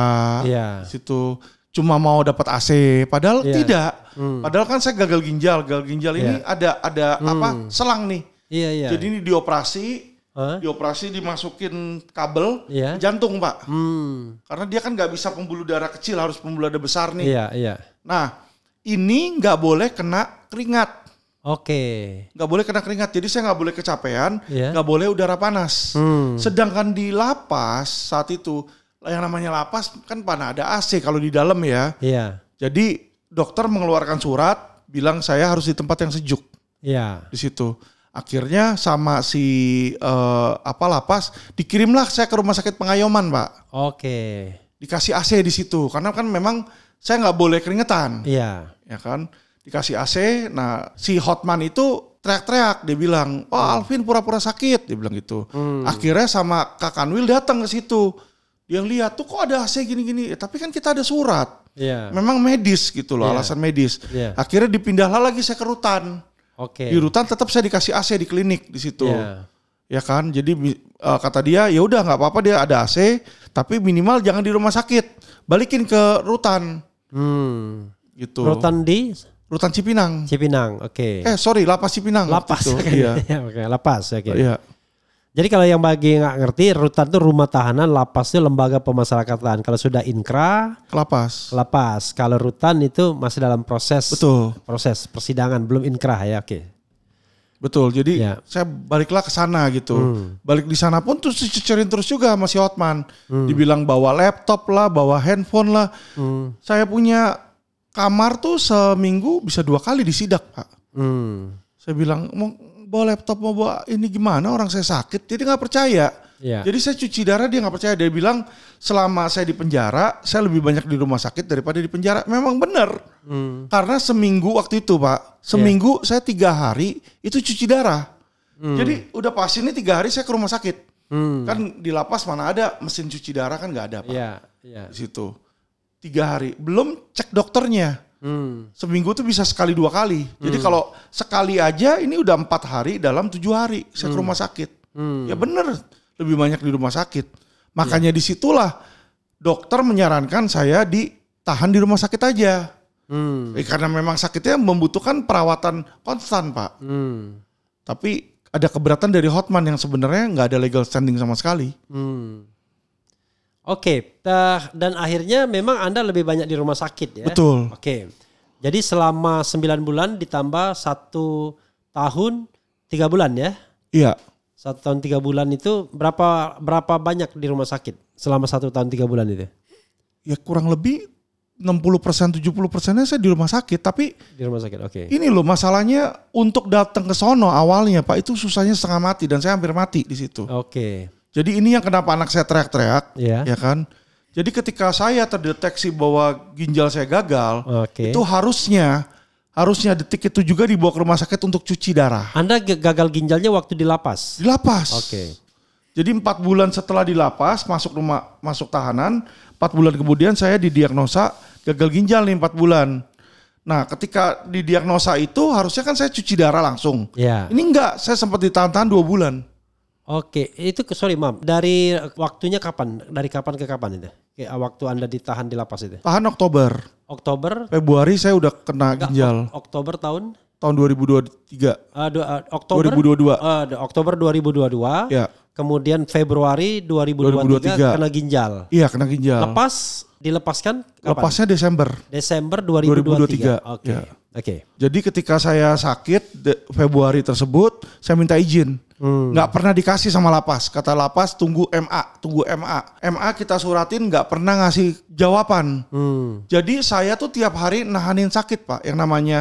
Iya. -pura, yeah. Situ cuma mau dapat AC, padahal yeah. tidak. Hmm. Padahal kan saya gagal ginjal. Gagal ginjal yeah. ini iya. ada ada hmm. apa? Selang nih. Iya, yeah, iya. Yeah. Jadi ini dioperasi Huh? Dioperasi dimasukin kabel yeah. jantung pak, hmm. karena dia kan nggak bisa pembuluh darah kecil harus pembuluh darah besar nih. Iya yeah, iya. Yeah. Nah ini nggak boleh kena keringat. Oke. Gak boleh kena keringat. Jadi saya gak boleh kecapean, yeah. nggak boleh udara panas. Hmm. Sedangkan di lapas saat itu, yang namanya lapas kan panah ada AC kalau di dalam ya. Iya. Yeah. Jadi dokter mengeluarkan surat bilang saya harus di tempat yang sejuk. Iya. Yeah. Di situ. Akhirnya sama si uh, apa lapas dikirimlah saya ke rumah sakit Pengayoman, Pak. Oke. Okay. Dikasih AC di situ karena kan memang saya nggak boleh keringetan. Iya. Yeah. Ya kan dikasih AC. Nah, si Hotman itu teriak-teriak dia bilang, "Oh, hmm. Alvin pura-pura sakit." Dia bilang gitu. Hmm. Akhirnya sama Kak Kanwil datang ke situ. Dia lihat tuh kok ada AC gini-gini. Ya, tapi kan kita ada surat. Yeah. Memang medis gitu loh, yeah. alasan medis. Yeah. Akhirnya dipindahlah lagi saya ke rutan. Oke. Okay. Di rutan tetap saya dikasih AC di klinik di situ. Yeah. Ya kan? Jadi uh, kata dia, "Ya udah nggak apa-apa dia ada AC, tapi minimal jangan di rumah sakit. Balikin ke rutan." Hmm. Gitu. Rutan di Rutan Cipinang. Cipinang, oke. Okay. Eh sorry, Lapas Cipinang. Lapas, oke. Okay. iya. oke, okay, Lapas, oke. Okay. Iya. Jadi kalau yang bagi nggak ngerti, rutan itu rumah tahanan, lapas itu lembaga pemasyarakatan. Kalau sudah inkra, lapas. Lapas. Kalau rutan itu masih dalam proses. Betul. Proses persidangan, belum inkra ya, oke. Okay. Betul. Jadi ya. saya baliklah ke sana gitu. Hmm. Balik di sana pun terus dicerin terus juga sama si Hotman. Hmm. Dibilang bawa laptop lah, bawa handphone lah. Hmm. Saya punya kamar tuh seminggu bisa dua kali disidak pak. Hmm. Saya bilang mau bawa laptop mau bawa ini gimana orang saya sakit jadi nggak percaya. Ya. Jadi saya cuci darah dia nggak percaya dia bilang selama saya di penjara saya lebih banyak di rumah sakit daripada di penjara memang benar hmm. karena seminggu waktu itu pak iya. seminggu ya. saya tiga hari itu cuci darah hmm. jadi udah pasti ini tiga hari saya ke rumah sakit hmm. kan di lapas mana ada mesin cuci darah kan nggak ada pak ya. Ya. di situ tiga hari. Belum cek dokternya. Hmm. Seminggu tuh bisa sekali dua kali. Hmm. Jadi kalau sekali aja ini udah empat hari dalam tujuh hari saya hmm. ke rumah sakit. Hmm. Ya bener lebih banyak di rumah sakit. Makanya hmm. disitulah dokter menyarankan saya ditahan di rumah sakit aja. Hmm. Eh, karena memang sakitnya membutuhkan perawatan konstan pak. Hmm. Tapi ada keberatan dari Hotman yang sebenarnya nggak ada legal standing sama sekali. Hmm. Oke, okay. dan akhirnya memang Anda lebih banyak di rumah sakit ya. Betul. Oke. Okay. Jadi selama 9 bulan ditambah satu tahun tiga bulan ya? Iya. Satu tahun tiga bulan itu berapa berapa banyak di rumah sakit selama satu tahun tiga bulan itu? Ya kurang lebih 60% 70 persennya saya di rumah sakit tapi di rumah sakit oke. Okay. Ini loh masalahnya untuk datang ke sono awalnya Pak itu susahnya setengah mati dan saya hampir mati di situ. Oke. Okay. Jadi ini yang kenapa anak saya teriak-teriak, yeah. ya kan? Jadi ketika saya terdeteksi bahwa ginjal saya gagal, okay. itu harusnya harusnya detik itu juga dibawa ke rumah sakit untuk cuci darah. Anda gagal ginjalnya waktu di lapas? Di lapas. Oke. Okay. Jadi empat bulan setelah di lapas masuk rumah masuk tahanan, empat bulan kemudian saya didiagnosa gagal ginjal nih empat bulan. Nah, ketika didiagnosa itu harusnya kan saya cuci darah langsung. Yeah. Ini enggak, saya sempat ditahan-tahan dua bulan. Oke, itu sorry mam. Dari waktunya kapan? Dari kapan ke kapan itu? Kayak ah, waktu anda ditahan di lapas itu? Tahan Oktober. Oktober. Februari saya udah kena Enggak, ginjal. Oktober tahun? Tahun 2023. Uh, du, uh, Oktober 2022. Uh, Oktober 2022. Ya. Kemudian Februari 2023, 2023 kena ginjal. Iya, kena ginjal. Lepas dilepaskan kapan? Lepasnya Desember. Desember 2023. 2023. Oke. Okay. Ya. Oke. Okay. Jadi ketika saya sakit Februari tersebut, saya minta izin. Hmm. Gak pernah dikasih sama lapas. Kata lapas tunggu MA, tunggu MA. MA kita suratin gak pernah ngasih jawaban. Hmm. Jadi saya tuh tiap hari nahanin sakit pak. Yang namanya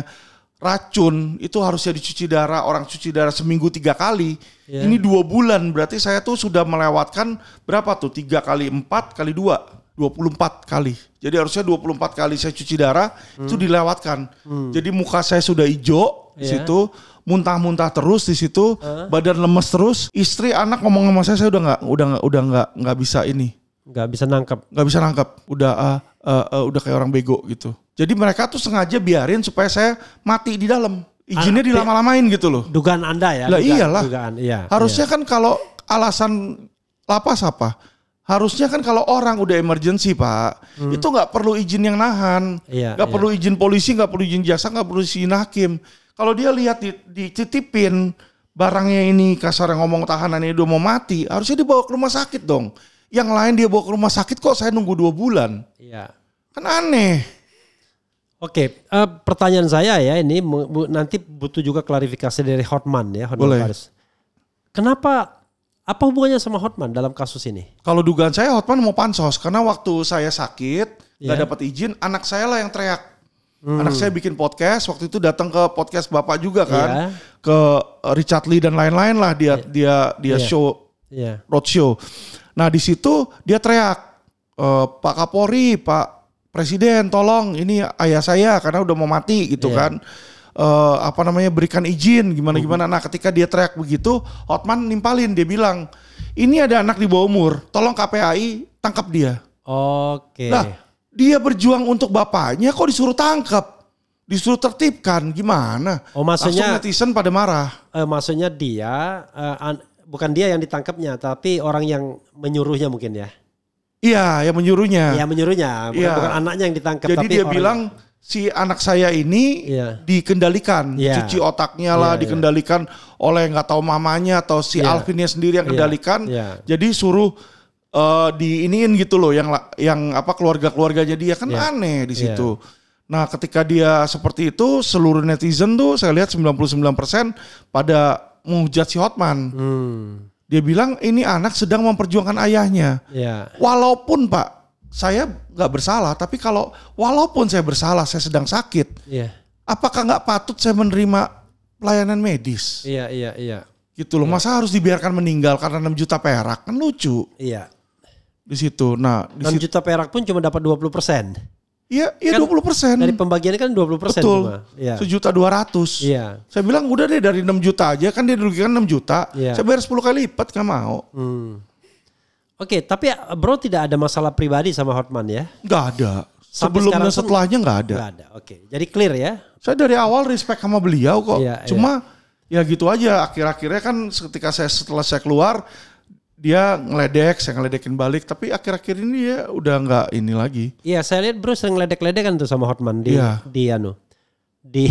racun itu harusnya dicuci darah orang cuci darah seminggu tiga kali yeah. ini dua bulan berarti saya tuh sudah melewatkan berapa tuh tiga kali empat kali dua 24 kali. Jadi harusnya 24 kali saya cuci darah hmm. itu dilewatkan. Hmm. Jadi muka saya sudah hijau yeah. situ, muntah-muntah terus di situ, uh. badan lemes terus. Istri anak ngomong sama saya saya udah nggak udah nggak udah nggak nggak bisa ini. Nggak bisa nangkap, Nggak bisa nangkap. Udah uh, uh, uh, udah kayak orang bego gitu. Jadi mereka tuh sengaja biarin supaya saya mati di dalam. Izinnya ah, dilama-lamain gitu loh. Dugaan Anda ya. Lah dugaan, iyalah. Dugaan, iya, Harusnya iya. kan kalau alasan lapas apa? Harusnya kan kalau orang udah emergency pak, hmm. itu nggak perlu izin yang nahan, iya, nggak iya. perlu izin polisi, nggak perlu izin jaksa, nggak perlu izin hakim. Kalau dia lihat dititipin barangnya ini kasar yang ngomong tahanannya udah mau mati, harusnya dibawa ke rumah sakit dong. Yang lain dia bawa ke rumah sakit kok saya nunggu dua bulan. Iya. Kan aneh. Oke, okay, uh, eh, pertanyaan saya ya ini bu, nanti butuh juga klarifikasi dari Hotman ya, Hotman Boleh. Paris. Kenapa apa hubungannya sama Hotman dalam kasus ini? Kalau dugaan saya Hotman mau pansos karena waktu saya sakit yeah. gak iya. dapat izin, anak saya lah yang teriak. Hmm. Anak saya bikin podcast waktu itu datang ke podcast Bapak juga kan, yeah. ke eh, Richard Lee dan lain-lain lah dia yeah. dia dia yeah. show yeah. roadshow. Nah, di situ dia teriak e, Pak Kapolri, Pak presiden tolong ini ayah saya karena udah mau mati gitu yeah. kan uh, apa namanya berikan izin gimana gimana nah ketika dia teriak begitu Hotman nimpalin dia bilang ini ada anak di bawah umur tolong KPAI tangkap dia oke okay. nah dia berjuang untuk bapaknya kok disuruh tangkap disuruh tertibkan gimana oh maksudnya Langsung netizen pada marah eh, maksudnya dia eh, bukan dia yang ditangkapnya tapi orang yang menyuruhnya mungkin ya Iya, yang menyuruhnya. Iya, menyuruhnya. Bukan, ya. bukan anaknya yang ditangkap. Jadi tapi dia orang... bilang si anak saya ini ya. dikendalikan, ya. cuci otaknya iya, lah, ya, dikendalikan oleh nggak tahu mamanya atau si iya. Alvinnya sendiri yang iya, kendalikan. Jadi suruh uh, eh, diinin gitu loh, yang yang apa keluarga-keluarganya dia kan aneh di situ. Nah, ketika dia seperti itu, seluruh netizen tuh saya lihat 99% pada menghujat si Hotman. Hmm. Dia bilang ini anak sedang memperjuangkan ayahnya. Ya. Walaupun Pak, saya nggak bersalah. Tapi kalau walaupun saya bersalah, saya sedang sakit. Ya. Apakah nggak patut saya menerima pelayanan medis? Iya, iya, iya. Gitu loh. Ya. Masa harus dibiarkan meninggal karena 6 juta perak? Kan lucu. Iya. Di situ. Nah, di 6 situ. juta perak pun cuma dapat 20 persen. Iya, iya kan dua puluh persen. Dari pembagiannya kan dua puluh persen. Betul. Iya. Sejuta dua ratus. Iya. Saya bilang udah deh dari enam juta aja kan dia dirugikan enam juta. Iya. Saya bayar sepuluh kali lipat nggak mau. Hmm. Oke, okay, tapi eh, bro tidak ada masalah pribadi sama Hotman ya? Nggak ada. Sampai dan setelahnya nggak ada. Gak ada. Oke, okay. jadi clear ya? Saya dari awal respect sama beliau kok. Iya, iya. Cuma iya. ya gitu aja. Akhir-akhirnya kan ketika saya setelah saya keluar dia ngeledek, saya ngeledekin balik, tapi akhir-akhir ini ya udah nggak ini lagi. Iya, saya lihat Bruce sering ngeledek-ledek kan tuh sama Hotman di yeah. di anu di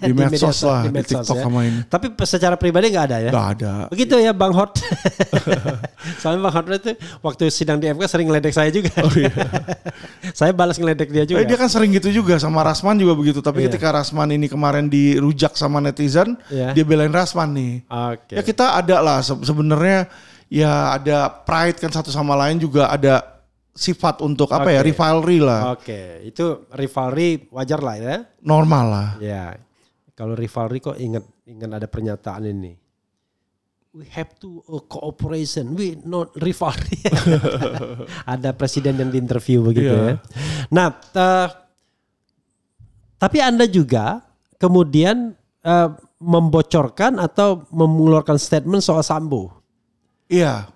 di, di medsos lah, di, medsos, di TikTok ya. sama ini. Tapi secara pribadi nggak ada ya? Nggak ada. Begitu ya Bang Hot. Soalnya Bang Hot itu waktu sidang di FK sering ngeledek saya juga. Oh, iya. saya balas ngeledek dia juga. Eh, dia kan sering gitu juga sama Rasman juga begitu. Tapi iya. ketika Rasman ini kemarin dirujak sama netizen, iya. dia belain Rasman nih. Okay. Ya kita ada lah sebenarnya ya ada pride kan satu sama lain juga ada sifat untuk apa okay. ya rivalry lah. Oke, okay. itu rivalry wajar lah ya. Normal lah. Ya, kalau rivalry kok ingat ingat ada pernyataan ini. We have to a uh, cooperation. We not rivalry. ada presiden yang diinterview begitu yeah. ya. Nah, ta tapi anda juga kemudian uh, membocorkan atau mengeluarkan statement soal Sambo. Iya.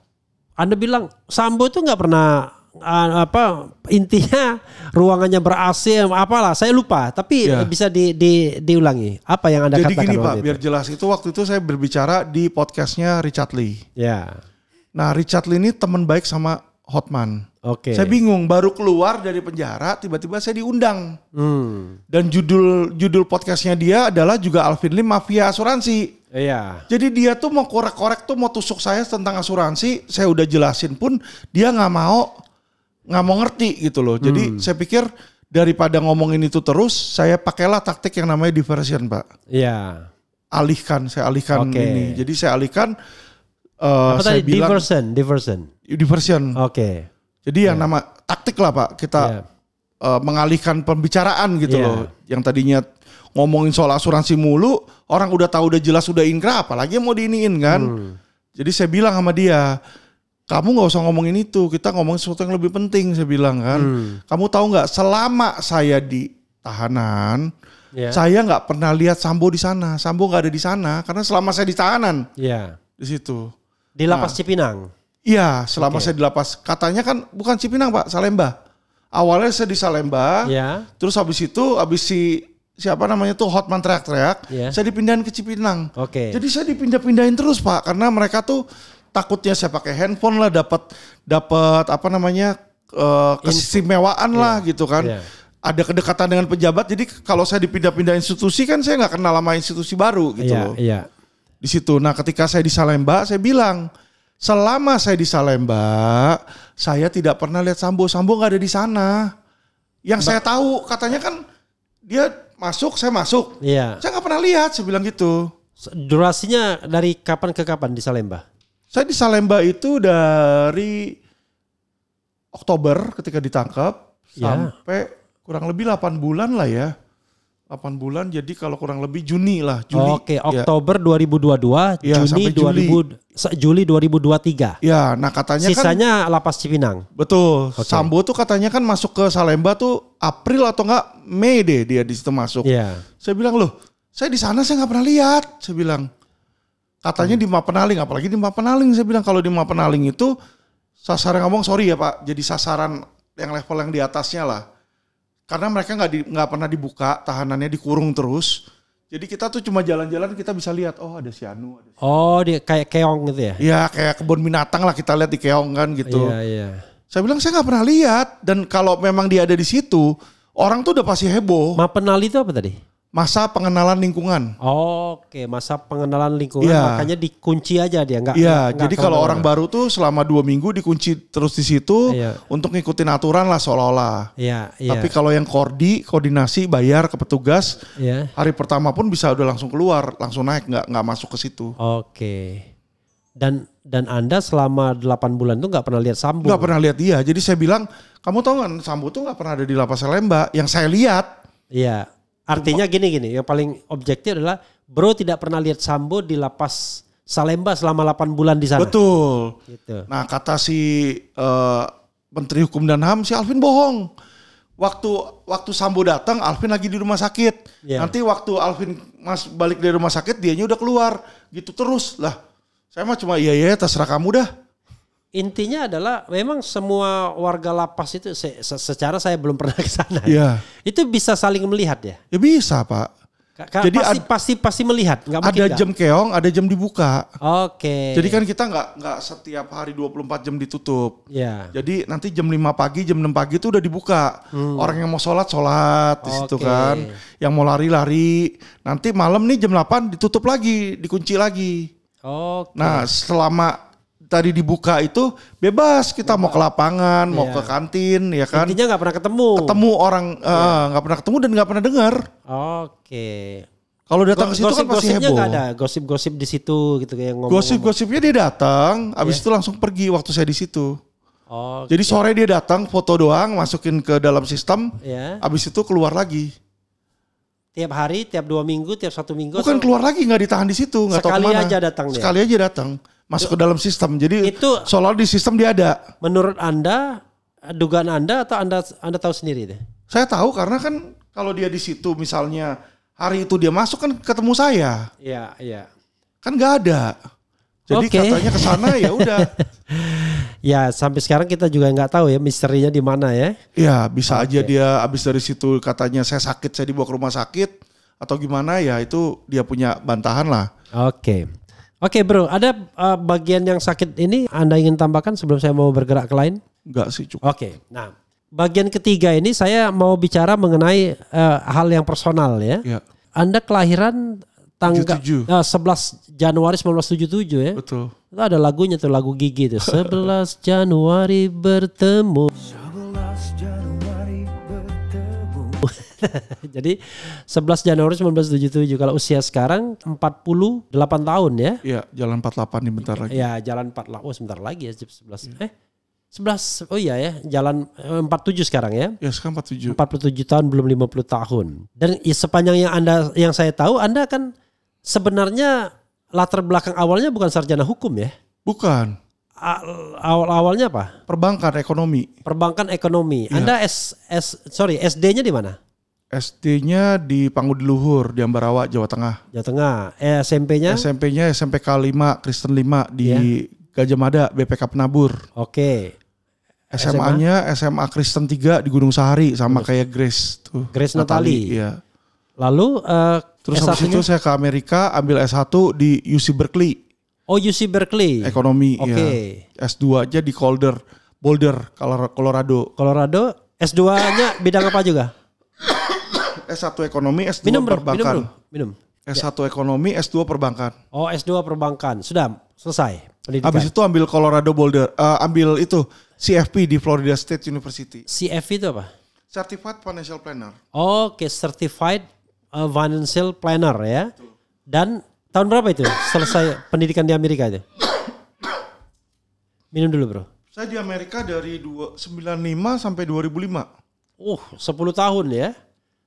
Anda bilang Sambo itu nggak pernah ah, apa intinya ruangannya ber AC apalah saya lupa tapi ya. bisa di, di diulangi apa yang Anda Jadi katakan gini Pak biar jelas itu waktu itu saya berbicara di podcastnya Richard Lee. Ya. Nah Richard Lee ini teman baik sama Hotman. Oke. Okay. Saya bingung baru keluar dari penjara tiba-tiba saya diundang. Hmm. Dan judul judul podcastnya dia adalah juga Alvin Lee Mafia Asuransi. Iya. Jadi dia tuh mau korek-korek tuh mau tusuk saya tentang asuransi, saya udah jelasin pun dia nggak mau nggak mau ngerti gitu loh. Jadi hmm. saya pikir daripada ngomongin itu terus, saya pakailah taktik yang namanya diversion, Pak. Iya. Alihkan, saya alihkan okay. ini. Jadi saya alihkan uh, Apa saya tadi bilang, diversion, diversion. Diversion. Oke. Okay. Jadi yeah. yang iya. nama taktik lah, Pak. Kita yeah. Iya. uh, mengalihkan pembicaraan gitu yeah. loh. Yang tadinya ngomongin soal asuransi mulu, orang udah tahu udah jelas udah inkrah, apalagi mau diiniin kan. Hmm. Jadi saya bilang sama dia, kamu nggak usah ngomongin itu, kita ngomongin sesuatu yang lebih penting. Saya bilang kan, hmm. kamu tahu nggak selama saya di tahanan, yeah. saya nggak pernah lihat Sambo di sana. Sambo nggak ada di sana karena selama saya di tahanan, yeah. di situ. Di lapas nah, Cipinang. Iya, selama okay. saya di lapas. Katanya kan bukan Cipinang pak, Salemba. Awalnya saya di Salemba, yeah. terus habis itu habis si siapa namanya tuh Hotman teriak-teriak, yeah. saya dipindahin ke Cipinang. Oke. Okay. Jadi saya dipindah-pindahin terus Pak karena mereka tuh takutnya saya pakai handphone lah dapat dapat apa namanya uh, keistimewaan yeah. lah iya. gitu kan. Yeah. Ada kedekatan dengan pejabat, jadi kalau saya dipindah-pindah institusi kan saya nggak kenal sama institusi baru gitu Iya. Yeah. Iya. Di situ. Nah, ketika saya di Salemba, saya bilang, selama saya di Salemba, saya tidak pernah lihat Sambo. Sambo nggak ada di sana. Yang Mbak. saya tahu katanya kan dia masuk saya masuk. Iya. Saya nggak pernah lihat, saya bilang gitu. Durasinya dari kapan ke kapan di Salemba? Saya di Salemba itu dari Oktober ketika ditangkap ya. sampai kurang lebih 8 bulan lah ya. 8 bulan jadi kalau kurang lebih Juni lah Juli. Oke, ya. Oktober ya. 2022, ya, Juni 2000 Juli. Juli 2023. Ya, nah katanya kan- sisanya kan, lapas Cipinang. Betul. Okay. Sambo tuh katanya kan masuk ke Salemba tuh April atau enggak Mei deh dia di situ masuk. Yeah. Saya bilang, "Loh, saya di sana saya nggak pernah lihat." Saya bilang. Katanya hmm. di Mapenaling, apalagi di Mapenaling saya bilang kalau di Mapenaling itu sasaran ngomong sorry ya Pak, jadi sasaran yang level yang di atasnya lah karena mereka nggak di, nggak pernah dibuka tahanannya dikurung terus jadi kita tuh cuma jalan-jalan kita bisa lihat oh ada si Anu ada si oh dia kayak keong gitu ya Iya kayak kebun binatang lah kita lihat di keong kan gitu iya iya saya bilang saya nggak pernah lihat dan kalau memang dia ada di situ orang tuh udah pasti heboh mapenali itu apa tadi masa pengenalan lingkungan. Oke, masa pengenalan lingkungan ya. makanya dikunci aja dia nggak. Iya, jadi kalau orang baru tuh selama dua minggu dikunci terus di situ ya. untuk ngikutin aturan lah seolah-olah. Iya. Ya. Tapi kalau yang kordi koordinasi bayar ke petugas, ya. hari pertama pun bisa udah langsung keluar, langsung naik nggak nggak masuk ke situ. Oke. Dan dan Anda selama 8 bulan tuh nggak pernah lihat Sambu. Nggak pernah lihat dia. Jadi saya bilang, kamu tahu kan Sambu tuh nggak pernah ada di lapas Salemba. Yang saya lihat, Iya. Artinya gini gini, yang paling objektif adalah Bro tidak pernah lihat Sambo di lapas Salemba selama 8 bulan di sana. Betul. Gitu. Nah, kata si uh, Menteri Hukum dan HAM si Alvin bohong. Waktu waktu Sambo datang, Alvin lagi di rumah sakit. Yeah. Nanti waktu Alvin Mas balik dari rumah sakit, dianya udah keluar. Gitu terus. Lah, saya mah cuma iya iya terserah kamu dah intinya adalah memang semua warga lapas itu se secara saya belum pernah ke sana. Ya. Iya. Itu bisa saling melihat ya? Ya bisa, Pak. Ka Jadi pasti, pasti pasti melihat, nggak mungkin Ada gak? jam keong, ada jam dibuka. Oke. Okay. Jadi kan kita nggak nggak setiap hari 24 jam ditutup. Iya. Jadi nanti jam 5 pagi, jam 6 pagi itu udah dibuka. Hmm. Orang yang mau sholat sholat di situ kan, yang mau lari-lari. Nanti malam nih jam 8 ditutup lagi, dikunci lagi. Oke. Okay. Nah selama tadi dibuka itu bebas kita mau ke lapangan, mau iya. ke kantin, ya kan? Intinya nggak pernah ketemu. Ketemu orang eh, iya. nggak yeah. pernah ketemu dan nggak pernah dengar. Oke. Kalau datang ke situ kan pasti heboh. ada gosip-gosip di situ gitu kayak ngomong. Gosip-gosipnya dia datang, abis iya. itu langsung pergi waktu saya di situ. Oh, Jadi sore dia datang foto doang, masukin ke dalam sistem, yeah. abis itu keluar lagi. Tiap hari, tiap dua minggu, tiap satu minggu. Bukan keluar lagi, nggak ditahan di situ, nggak tahu kemana. Aja datang Sekali aja datang masuk ke dalam sistem. Jadi itu soalnya di sistem dia ada. Menurut Anda dugaan Anda atau Anda Anda tahu sendiri deh? Saya tahu karena kan kalau dia di situ misalnya hari itu dia masuk kan ketemu saya. Iya, iya. Kan nggak ada. Jadi okay. katanya ke sana ya udah. ya sampai sekarang kita juga nggak tahu ya misterinya di mana ya. Iya bisa okay. aja dia abis dari situ katanya saya sakit saya dibawa ke rumah sakit atau gimana ya itu dia punya bantahan lah. Oke. Okay. Oke okay, bro, ada uh, bagian yang sakit ini Anda ingin tambahkan sebelum saya mau bergerak ke lain? Enggak sih cukup. Oke, okay, nah bagian ketiga ini saya mau bicara mengenai uh, hal yang personal ya. ya. Anda kelahiran tanggal eh, Januari Uh, 11 Januari 1977 ya. Betul. Itu ada lagunya tuh lagu Gigi tuh. 11 Januari bertemu. Jadi 11 Januari 1977 kalau usia sekarang 48 tahun ya. Iya, jalan 48 nih bentar lagi. Iya, jalan 48. Oh, sebentar lagi ya 11. Ya. Eh 11 oh iya ya jalan 47 eh, sekarang ya. Ya sekarang 47. 47 tahun belum 50 tahun. Dan ya, sepanjang yang Anda yang saya tahu Anda kan sebenarnya latar belakang awalnya bukan sarjana hukum ya? Bukan. Awal-awalnya apa? Perbankan ekonomi. Perbankan ekonomi. Ya. Anda S S sorry SD-nya di mana? SD-nya di Pangudi Luhur, di Ambarawa, Jawa Tengah. Jawa Tengah. Eh, SMP-nya? SMP-nya SMP K5, Kristen 5 di yeah. Gajah Mada, BPK Penabur. Oke. Okay. SMA-nya SMA? SMA Kristen 3 di Gunung Sahari sama Terus. kayak Grace tuh. Grace Natali. Iya. Lalu uh, Terus habis itu saya ke Amerika ambil S1 di UC Berkeley. Oh, UC Berkeley. Ekonomi, iya. Oke. Okay. Ya. S2 aja di Boulder, Boulder, Colorado. Colorado S2-nya bidang apa juga? S1 ekonomi, S2 minum, bro, perbankan. Minum, bro. minum. S1 ya. ekonomi, S2 perbankan. Oh, S2 perbankan. Sudah selesai pendidikan. Habis itu ambil Colorado Boulder, uh, ambil itu CFP di Florida State University. CFP itu apa? Certified Financial Planner. Oke, okay, Certified eh, Financial Planner ya. Dan tahun berapa itu selesai pendidikan di Amerika itu? Minum dulu, Bro. Saya di Amerika dari 95 sampai 2005. Uh, 10 tahun ya.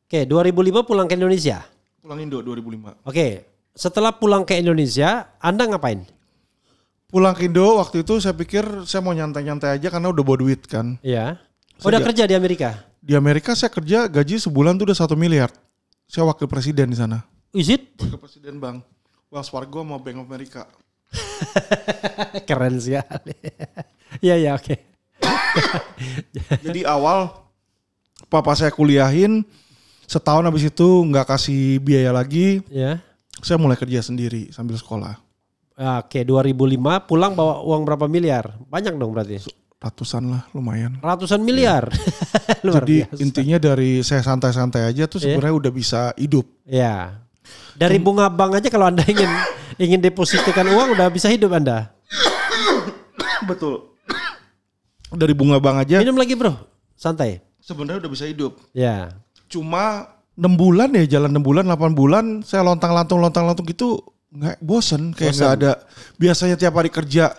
Oke, 2005 pulang ke Indonesia. Pulang Indo 2005. Oke, setelah pulang ke Indonesia, Anda ngapain? Pulang ke Indo waktu itu saya pikir saya mau nyantai-nyantai aja karena udah bawa duit kan. Iya. Oh, udah kerja di Amerika? Di Amerika saya kerja gaji sebulan tuh udah satu miliar. Saya wakil presiden di sana. Is it? Wakil presiden bang. Wells Fargo sama Bank of America. Keren sekali. Iya, iya oke. Jadi awal papa saya kuliahin, setahun habis itu nggak kasih biaya lagi. Ya. Saya mulai kerja sendiri sambil sekolah. Ah, oke, 2005 pulang bawa uang berapa miliar? Banyak dong berarti. Ratusan lah, lumayan. Ratusan miliar. Ya. Jadi biasa. intinya dari saya santai-santai aja tuh iya. sebenarnya udah bisa hidup. Ya. Dari bunga bank aja kalau Anda ingin ingin depositkan uang udah bisa hidup Anda. Betul. Dari bunga bank aja. Minum lagi, Bro. Santai. Sebenarnya udah bisa hidup. Ya. Cuma 6 bulan ya jalan 6 bulan 8 bulan saya lontang lantung lontang lantung gitu nggak bosen kayak nggak ada biasanya tiap hari kerja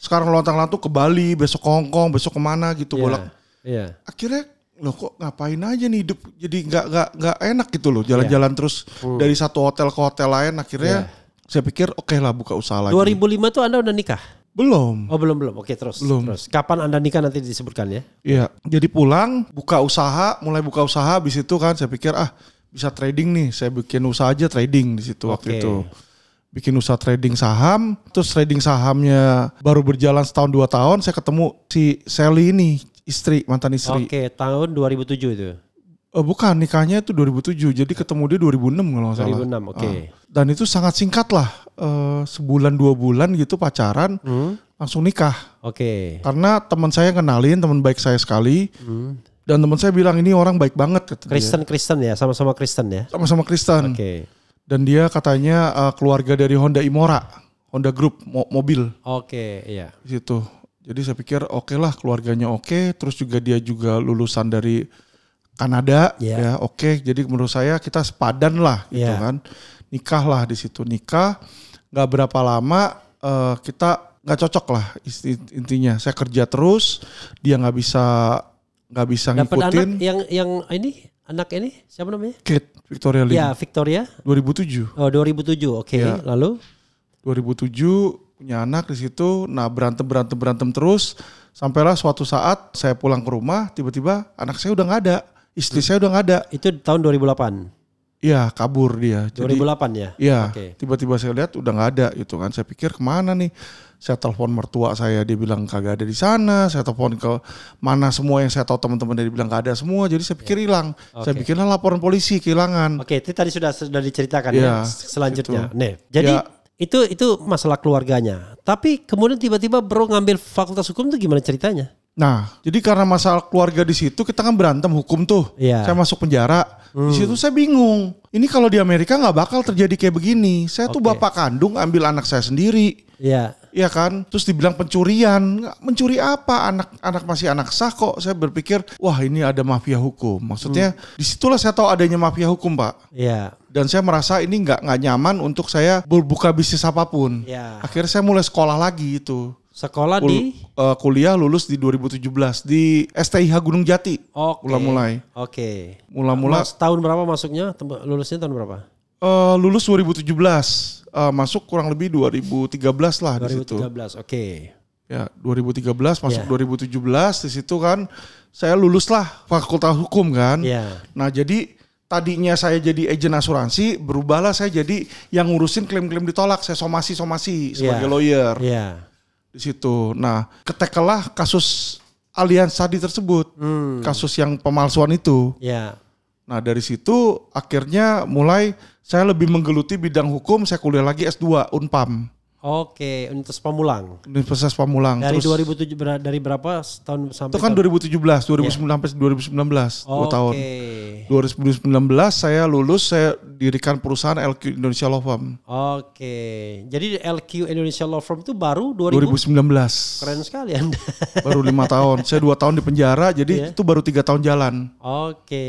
sekarang lontang lantung ke Bali besok ke Hong Kong besok kemana gitu yeah. bolak yeah. akhirnya loh kok ngapain aja nih hidup jadi nggak nggak nggak enak gitu loh jalan-jalan yeah. terus hmm. dari satu hotel ke hotel lain akhirnya yeah. saya pikir oke okay lah buka usaha lagi 2005 tuh anda udah nikah belum. Oh belum belum. Oke terus. Belum. Terus. Kapan anda nikah nanti disebutkan ya? Iya. Jadi pulang, buka usaha, mulai buka usaha. di itu kan saya pikir ah bisa trading nih. Saya bikin usaha aja trading di situ okay. waktu itu. Bikin usaha trading saham. Terus trading sahamnya baru berjalan setahun dua tahun. Saya ketemu si Sally ini istri mantan istri. Oke okay, tahun 2007 itu. Oh bukan nikahnya itu 2007 jadi ketemu dia 2006 kalau nggak salah. 2006 oke. Okay. Ah dan itu sangat singkat lah uh, sebulan dua bulan gitu pacaran hmm. langsung nikah. Oke. Okay. Karena teman saya kenalin teman baik saya sekali. Hmm. Dan teman saya bilang ini orang baik banget. Kristen dia. Kristen ya, sama-sama Kristen ya. Sama-sama Kristen. Oke. Okay. Dan dia katanya uh, keluarga dari Honda Imora, Honda Group mo mobil. Oke, okay, iya. Di situ. Jadi saya pikir oke okay lah keluarganya oke, okay, terus juga dia juga lulusan dari Kanada yeah. ya, oke. Okay. Jadi menurut saya kita sepadan lah gitu yeah. kan nikah lah di situ nikah nggak berapa lama uh, kita nggak cocok lah intinya saya kerja terus dia nggak bisa nggak bisa Dapet ngikutin anak yang yang ini anak ini siapa namanya Kate Victoria Lim ya Victoria 2007 oh 2007 oke okay. ya. lalu 2007 punya anak di situ nah berantem berantem berantem terus sampailah suatu saat saya pulang ke rumah tiba-tiba anak saya udah nggak ada istri hmm. saya udah nggak ada itu tahun 2008 Iya kabur dia. 2008 Jadi, ya? Iya. tiba Tiba-tiba saya lihat udah nggak ada gitu kan. Saya pikir kemana nih? Saya telepon mertua saya, dia bilang kagak ada di sana. Saya telepon ke mana semua yang saya tahu teman-teman dia bilang nggak ada semua. Jadi saya pikir iya. hilang. Okay. Saya bikinlah laporan polisi kehilangan. Oke, okay, itu tadi sudah sudah diceritakan ya, ya selanjutnya. Gitu. Nih, jadi yeah. itu itu masalah keluarganya. Tapi kemudian tiba-tiba bro ngambil fakultas hukum itu gimana ceritanya? Nah, jadi karena masalah keluarga di situ kita kan berantem hukum tuh. Iya. Saya masuk penjara. Hmm. Di situ saya bingung. Ini kalau di Amerika nggak bakal terjadi kayak begini. Saya okay. tuh bapak kandung ambil anak saya sendiri. Iya. Iya kan? Terus dibilang pencurian. Mencuri apa? Anak-anak masih anak sah kok. Saya berpikir, wah ini ada mafia hukum. Maksudnya hmm. disitulah saya tahu adanya mafia hukum, Pak. Iya. Dan saya merasa ini nggak nggak nyaman untuk saya berbuka bisnis apapun. Iya. Akhirnya saya mulai sekolah lagi itu. Sekolah Kul di uh, kuliah lulus di 2017 di STIH Gunung Jati. Oke. Okay. Mula-mulai. Oke. Okay. Mula-mula tahun berapa masuknya? Lulusnya tahun berapa? Uh, lulus 2017. Uh, eh, masuk kurang lebih 2013 lah 2013, di situ. 2013. Oke. Okay. Ya, 2013 masuk yeah. 2017 di situ kan saya lulus lah Fakultas Hukum kan. Yeah. Nah, jadi tadinya saya jadi agen asuransi, berubahlah saya jadi yang ngurusin klaim-klaim ditolak, saya somasi-somasi sebagai yeah. lawyer. Yeah di situ. Nah, ketekelah kasus alian Sadi tersebut, hmm. kasus yang pemalsuan itu. Ya. Nah, dari situ akhirnya mulai saya lebih menggeluti bidang hukum, saya kuliah lagi S2 Unpam. Oke, Universitas Pamulang. Universitas Pamulang. Dari Terus, 2007 dari berapa tahun sampai Itu kan tahun? 2017, 2019 yeah. sampai 2019, oh, 2 tahun. Oke. 2019 saya lulus, saya dirikan perusahaan LQ Indonesia Law Firm. Oke. Jadi LQ Indonesia Law Firm itu baru 2000? 2019. Keren sekali Anda. Baru lima tahun. Saya dua tahun di penjara, jadi yeah. itu baru tiga tahun jalan. Oke.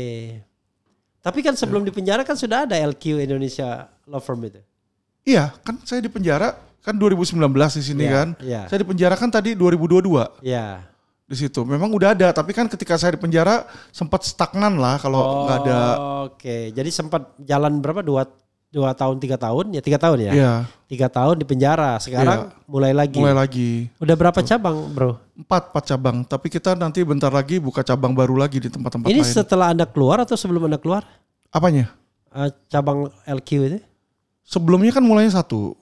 Tapi kan sebelum yeah. di penjara kan sudah ada LQ Indonesia Law Firm itu. Iya, kan saya di penjara kan 2019 di sini yeah, kan. Yeah. Saya di penjara kan tadi 2022. Iya di situ. Memang udah ada, tapi kan ketika saya di penjara sempat stagnan lah kalau oh, nggak ada. Oke, jadi sempat jalan berapa dua dua tahun tiga tahun ya tiga tahun ya. Iya. Tiga tahun di penjara. Sekarang iya. mulai lagi. Mulai lagi. Udah berapa cabang, bro? Empat, empat cabang. Tapi kita nanti bentar lagi buka cabang baru lagi di tempat-tempat lain. Ini setelah anda keluar atau sebelum anda keluar? Apanya? Uh, cabang LQ itu? Sebelumnya kan mulainya satu.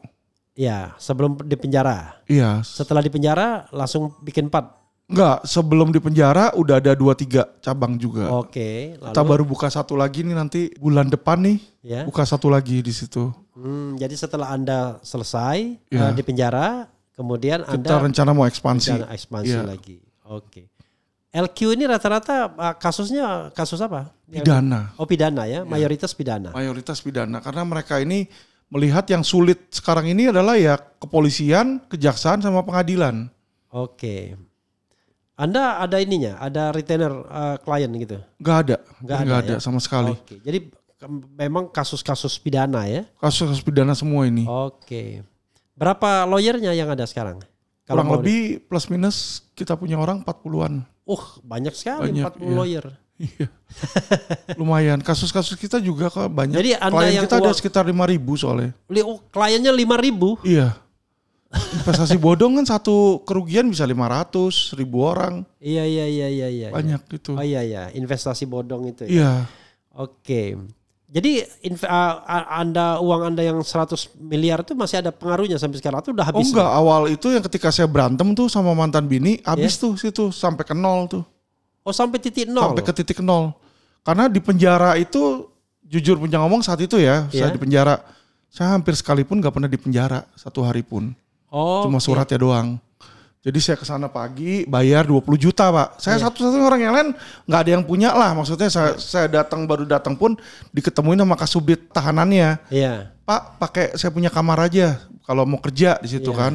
Ya, sebelum di penjara. Iya. Setelah di penjara langsung bikin empat. Enggak, sebelum di penjara udah ada dua tiga cabang juga. Oke. Lalu... Kita baru buka satu lagi nih nanti bulan depan nih. Ya. Buka satu lagi di situ. Hmm, jadi setelah Anda selesai ya. uh, di penjara, kemudian Kita Anda... rencana mau ekspansi. Rencana ekspansi ya. lagi. Oke. LQ ini rata-rata eh, kasusnya kasus apa? Pidana. Oh pidana ya, ya. mayoritas pidana. Mayoritas pidana, karena mereka ini melihat yang sulit sekarang ini adalah ya kepolisian, kejaksaan, sama pengadilan. Oke. Anda ada ininya, ada retainer uh, gitu? Gak ada, gak, gak ada, ya? sama sekali. Oke, okay. jadi memang kasus-kasus pidana ya? Kasus-kasus pidana semua ini. Oke, okay. berapa lawyernya yang ada sekarang? Kalau Kurang lebih di... plus minus kita punya orang 40-an. Uh, banyak sekali banyak, 40 iya. lawyer. Iya. Lumayan. Kasus-kasus kita juga kok banyak. Jadi anda klien yang kita uang... ada sekitar lima ribu soalnya. Oh, kliennya lima ribu? Iya. Investasi bodong kan satu kerugian bisa 500 ribu orang. Iya iya iya iya iya. iya. Banyak iya. itu. Oh iya iya, investasi bodong itu ya. Iya. Oke. Jadi Jadi uh, Anda uang Anda yang 100 miliar itu masih ada pengaruhnya sampai sekarang itu udah habis. Oh enggak, tuh. awal itu yang ketika saya berantem tuh sama mantan bini iya. habis yeah. tuh situ sampai ke nol tuh. Oh sampai titik nol. Sampai ke titik nol. Karena di penjara itu jujur punya ngomong saat itu ya, yeah. saya di penjara. Saya hampir sekalipun gak pernah di penjara satu hari pun. Oh. Cuma iya. suratnya okay. doang. Jadi saya ke sana pagi bayar 20 juta, Pak. Saya yeah. satu-satunya orang yang lain nggak ada yang punya lah. Maksudnya saya iya. saya datang baru datang pun diketemuin sama kasubdit tahanannya. Iya. Yeah. Pak, pakai saya punya kamar aja kalau mau kerja di situ yeah. kan.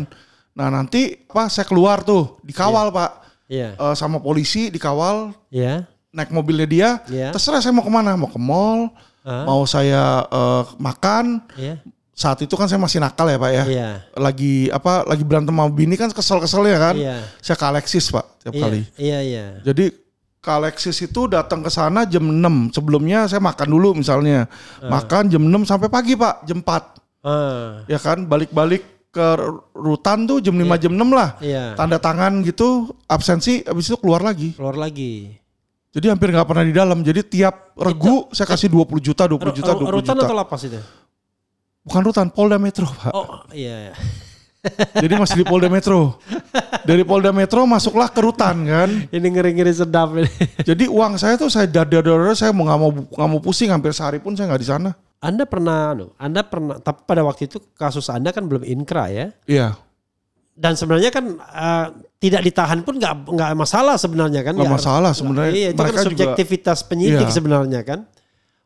Nah, nanti Pak saya keluar tuh, dikawal, yeah. Pak. Iya. Yeah. Uh, sama polisi dikawal. Iya. Yeah. Naik mobilnya dia. Yeah. Terserah saya mau kemana, mau ke mall, uh. mau saya uh, makan, yeah saat itu kan saya masih nakal ya pak ya. Iya. Lagi apa lagi berantem sama bini kan kesel-kesel ya kan. Iya. Saya ke Alexis pak tiap iya, kali. Iya iya. Jadi ke Alexis itu datang ke sana jam 6. Sebelumnya saya makan dulu misalnya. Uh. Makan jam 6 sampai pagi pak jam 4. Uh. Ah. Ya kan balik-balik ke rutan tuh jam 5 iya. jam 6 lah. Iya. Tanda tangan gitu absensi habis itu keluar lagi. Keluar lagi. Jadi hampir nggak pernah di dalam. Jadi tiap regu itu, saya kasih 20 juta, 20 juta, 20 rutan juta. Rutan atau lapas itu? Bukan rutan, Polda Metro, Pak. Oh, iya. iya. Jadi masih di Polda Metro. Dari Polda Metro masuklah ke rutan kan. Ini ngeri-ngeri sedap ini. Jadi uang saya tuh saya dada dada saya mau nggak mau nggak mau pusing hampir sehari pun saya nggak di sana. Anda pernah, anu, Anda pernah, tapi pada waktu itu kasus Anda kan belum inkrah ya? Iya. Dan sebenarnya kan uh, tidak ditahan pun nggak nggak masalah sebenarnya kan? Nggak masalah sebenarnya. Iya, itu kan subjektivitas juga, penyidik iya. sebenarnya kan?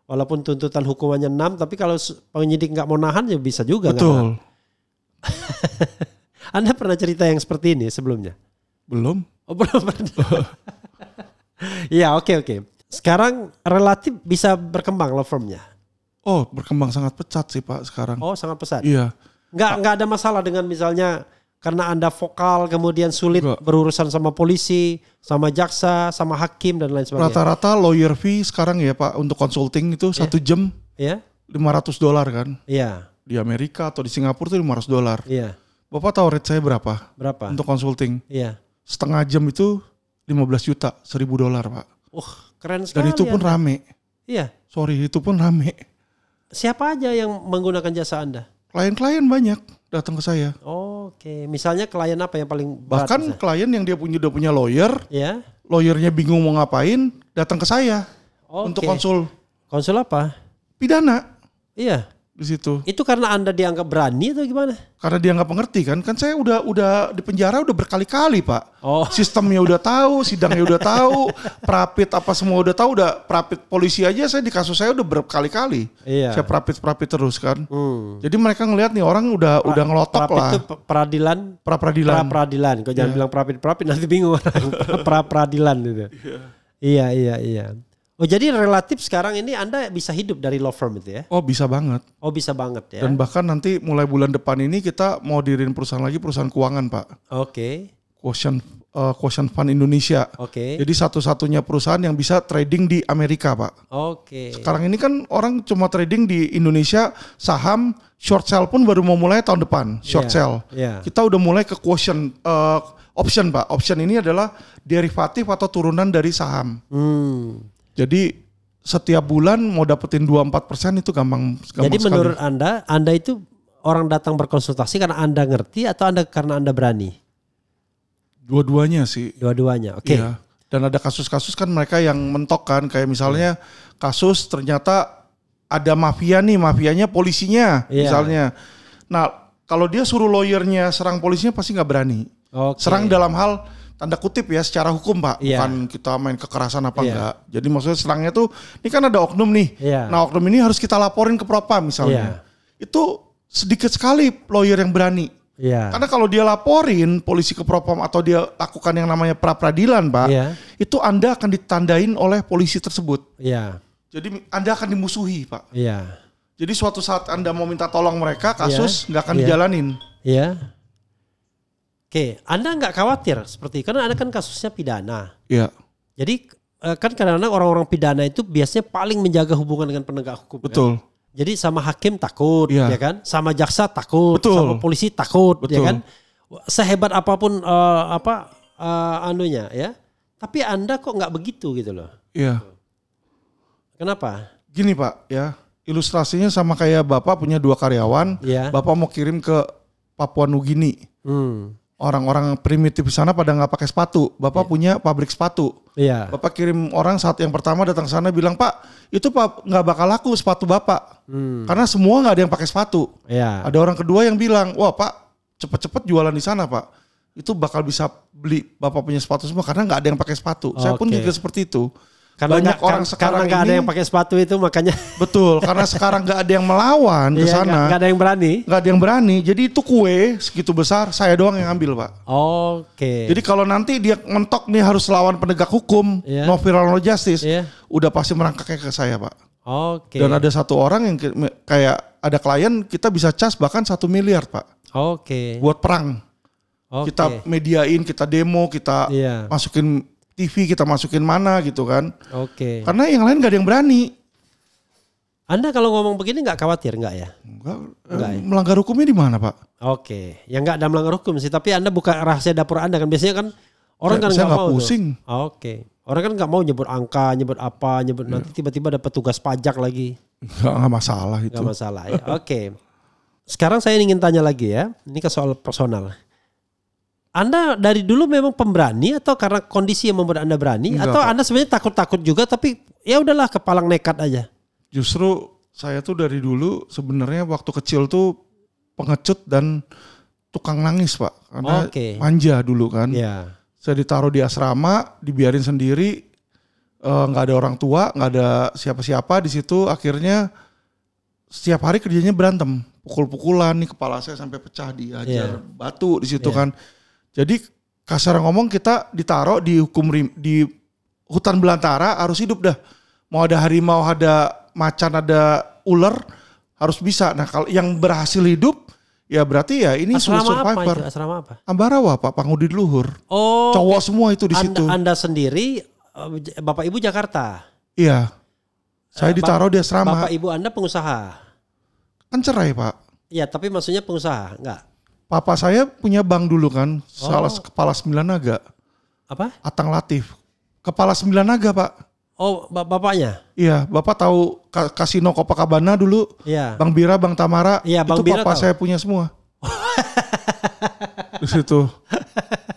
walaupun tuntutan hukumannya 6 tapi kalau penyidik nggak mau nahan ya bisa juga betul Anda pernah cerita yang seperti ini sebelumnya belum oh belum pernah Iya oke oke sekarang relatif bisa berkembang law firmnya oh berkembang sangat pecat sih pak sekarang oh sangat pesat iya nggak nggak ada masalah dengan misalnya karena Anda vokal kemudian sulit Enggak. berurusan sama polisi, sama jaksa, sama hakim dan lain sebagainya. Rata-rata lawyer fee sekarang ya Pak untuk consulting itu yeah. satu jam yeah. 500 dolar kan? Iya. Yeah. Di Amerika atau di Singapura itu 500 dolar. Iya. Yeah. Bapak tahu rate saya berapa? Berapa? Untuk consulting. Iya. Yeah. Setengah jam itu 15 juta, seribu dolar Pak. Uh, keren sekali. Dan itu pun ya. rame. Iya. Sorry, itu pun rame. Siapa aja yang menggunakan jasa Anda? Klien-klien banyak datang ke saya. Oke, misalnya klien apa yang paling berat bahkan misalnya? klien yang dia punya udah punya lawyer, ya. Lawyernya bingung mau ngapain, datang ke saya okay. untuk konsul. Konsul apa? Pidana. Iya di situ. Itu karena Anda dianggap berani atau gimana? Karena dianggap mengerti kan? Kan saya udah udah di penjara udah berkali-kali, Pak. Oh. Sistemnya udah tahu, sidangnya udah tahu, prapit apa semua udah tahu, udah prapit polisi aja saya di kasus saya udah berkali-kali. Iya. Saya prapit-prapit terus kan. Hmm. Jadi mereka ngelihat nih orang udah pra, udah ngelotok prapit lah. Itu peradilan, pra peradilan. Pra peradilan. Kok jangan yeah. bilang prapit-prapit nanti bingung orang. pra peradilan itu. Yeah. Iya, iya, iya. iya. Oh jadi relatif sekarang ini Anda bisa hidup dari law firm itu ya? Oh bisa banget. Oh bisa banget ya. Dan bahkan nanti mulai bulan depan ini kita mau dirin perusahaan lagi perusahaan keuangan pak. Oke. Okay. Quotient uh, Quotient Fund Indonesia. Oke. Okay. Jadi satu-satunya perusahaan yang bisa trading di Amerika pak. Oke. Okay. Sekarang ini kan orang cuma trading di Indonesia saham short sell pun baru mau mulai tahun depan short yeah. sell. Yeah. Kita udah mulai ke Quotient uh, option pak. Option ini adalah derivatif atau turunan dari saham. Hmm. Jadi setiap bulan mau dapetin 24% itu gampang, gampang Jadi sekali. menurut Anda, Anda itu orang datang berkonsultasi karena Anda ngerti atau Anda karena Anda berani? Dua-duanya sih. Dua-duanya, oke. Okay. Iya. Dan ada kasus-kasus kan mereka yang mentok kan, kayak misalnya kasus ternyata ada mafia nih, mafianya polisinya yeah. misalnya. Nah kalau dia suruh lawyernya serang polisinya pasti nggak berani. Okay. Serang dalam hal tanda kutip ya secara hukum pak yeah. bukan kita main kekerasan apa yeah. enggak jadi maksudnya serangnya tuh ini kan ada oknum nih yeah. nah oknum ini harus kita laporin ke propam misalnya yeah. itu sedikit sekali lawyer yang berani yeah. karena kalau dia laporin polisi ke propam atau dia lakukan yang namanya pra peradilan pak yeah. itu anda akan ditandain oleh polisi tersebut yeah. jadi anda akan dimusuhi pak yeah. jadi suatu saat anda mau minta tolong mereka kasus iya. nggak yeah. akan yeah. dijalanin yeah. Oke, Anda nggak khawatir seperti karena Anda kan kasusnya pidana. Iya. Jadi eh, kan kadang-kadang orang-orang pidana itu biasanya paling menjaga hubungan dengan penegak hukum. Kan? Betul. Kan? Jadi sama hakim takut, ya, ya kan? Sama jaksa takut, Betul. sama polisi takut, ya Betul. ya kan? Sehebat apapun uh, apa uh, anunya ya, tapi Anda kok nggak begitu gitu loh? Iya. Kenapa? Gini Pak, ya ilustrasinya sama kayak Bapak punya dua karyawan, yeah. Bapak mau kirim ke Papua Nugini. Hmm orang-orang primitif di sana pada nggak pakai sepatu. Bapak yeah. punya pabrik sepatu. Iya. Yeah. Bapak kirim orang saat yang pertama datang sana bilang Pak itu pak nggak bakal laku sepatu bapak hmm. karena semua nggak ada yang pakai sepatu. Yeah. Ada orang kedua yang bilang wah Pak cepet-cepet jualan di sana Pak itu bakal bisa beli bapak punya sepatu semua karena nggak ada yang pakai sepatu. Okay. Saya pun juga seperti itu karena banyak gak, orang sekarang karena nggak ada yang pakai sepatu itu makanya betul karena sekarang nggak ada yang melawan ke iya, sana nggak ada yang berani nggak ada yang berani jadi itu kue segitu besar saya doang yang ambil pak oke okay. jadi kalau nanti dia mentok nih harus lawan penegak hukum yeah. no viral no justice yeah. udah pasti merangkaknya ke saya pak oke okay. dan ada satu orang yang kayak ada klien kita bisa cas bahkan satu miliar pak oke okay. buat perang okay. kita mediain kita demo kita yeah. masukin TV kita masukin mana gitu kan. Oke. Okay. Karena yang lain gak ada yang berani. Anda kalau ngomong begini nggak khawatir nggak ya? Enggak, enggak eh, ya? melanggar hukumnya di mana Pak? Oke, yang nggak ada melanggar hukum sih, tapi Anda buka rahasia dapur Anda kan biasanya kan orang kan saya, kan nggak mau pusing. Tuh. Oke, orang kan nggak mau nyebut angka, nyebut apa, nyebut ya. nanti tiba-tiba ada petugas pajak lagi. Nggak masalah itu. Nggak masalah ya. Oke, sekarang saya ingin tanya lagi ya, ini ke soal personal. Anda dari dulu memang pemberani atau karena kondisi yang membuat Anda berani Enggak, atau Pak. Anda sebenarnya takut-takut juga tapi ya udahlah kepala nekat aja. Justru saya tuh dari dulu sebenarnya waktu kecil tuh pengecut dan tukang nangis, Pak. Karena okay. manja dulu kan. Yeah. Saya ditaruh di asrama, dibiarin sendiri eh, nggak uh, ada orang tua, nggak ada siapa-siapa di situ akhirnya setiap hari kerjanya berantem, pukul-pukulan nih kepala saya sampai pecah diajar yeah. batu di situ yeah. kan jadi kasar ngomong kita ditaruh di hukum rim, di hutan belantara harus hidup dah. Mau ada harimau, ada macan, ada ular harus bisa. Nah, kalau yang berhasil hidup ya berarti ya ini asrama survivor. Apa itu? Asrama apa? Ambarawa, Pak, Pangudi Luhur. Oh. Cowok semua itu di anda, situ. Anda sendiri eh, Bapak Ibu Jakarta. Iya. Saya eh, ditaruh di asrama. Bapak Ibu Anda pengusaha. Kan cerai, Pak. Iya, tapi maksudnya pengusaha, enggak? Papa saya punya bank dulu kan, oh. salah kepala sembilan naga. Apa? Atang Latif. Kepala sembilan naga pak. Oh bapaknya? Iya, bapak tahu kasino Copacabana dulu. Iya. Bang Bira, Bang Tamara. Iya, Bang itu Bira papa tahu. saya punya semua. Di situ.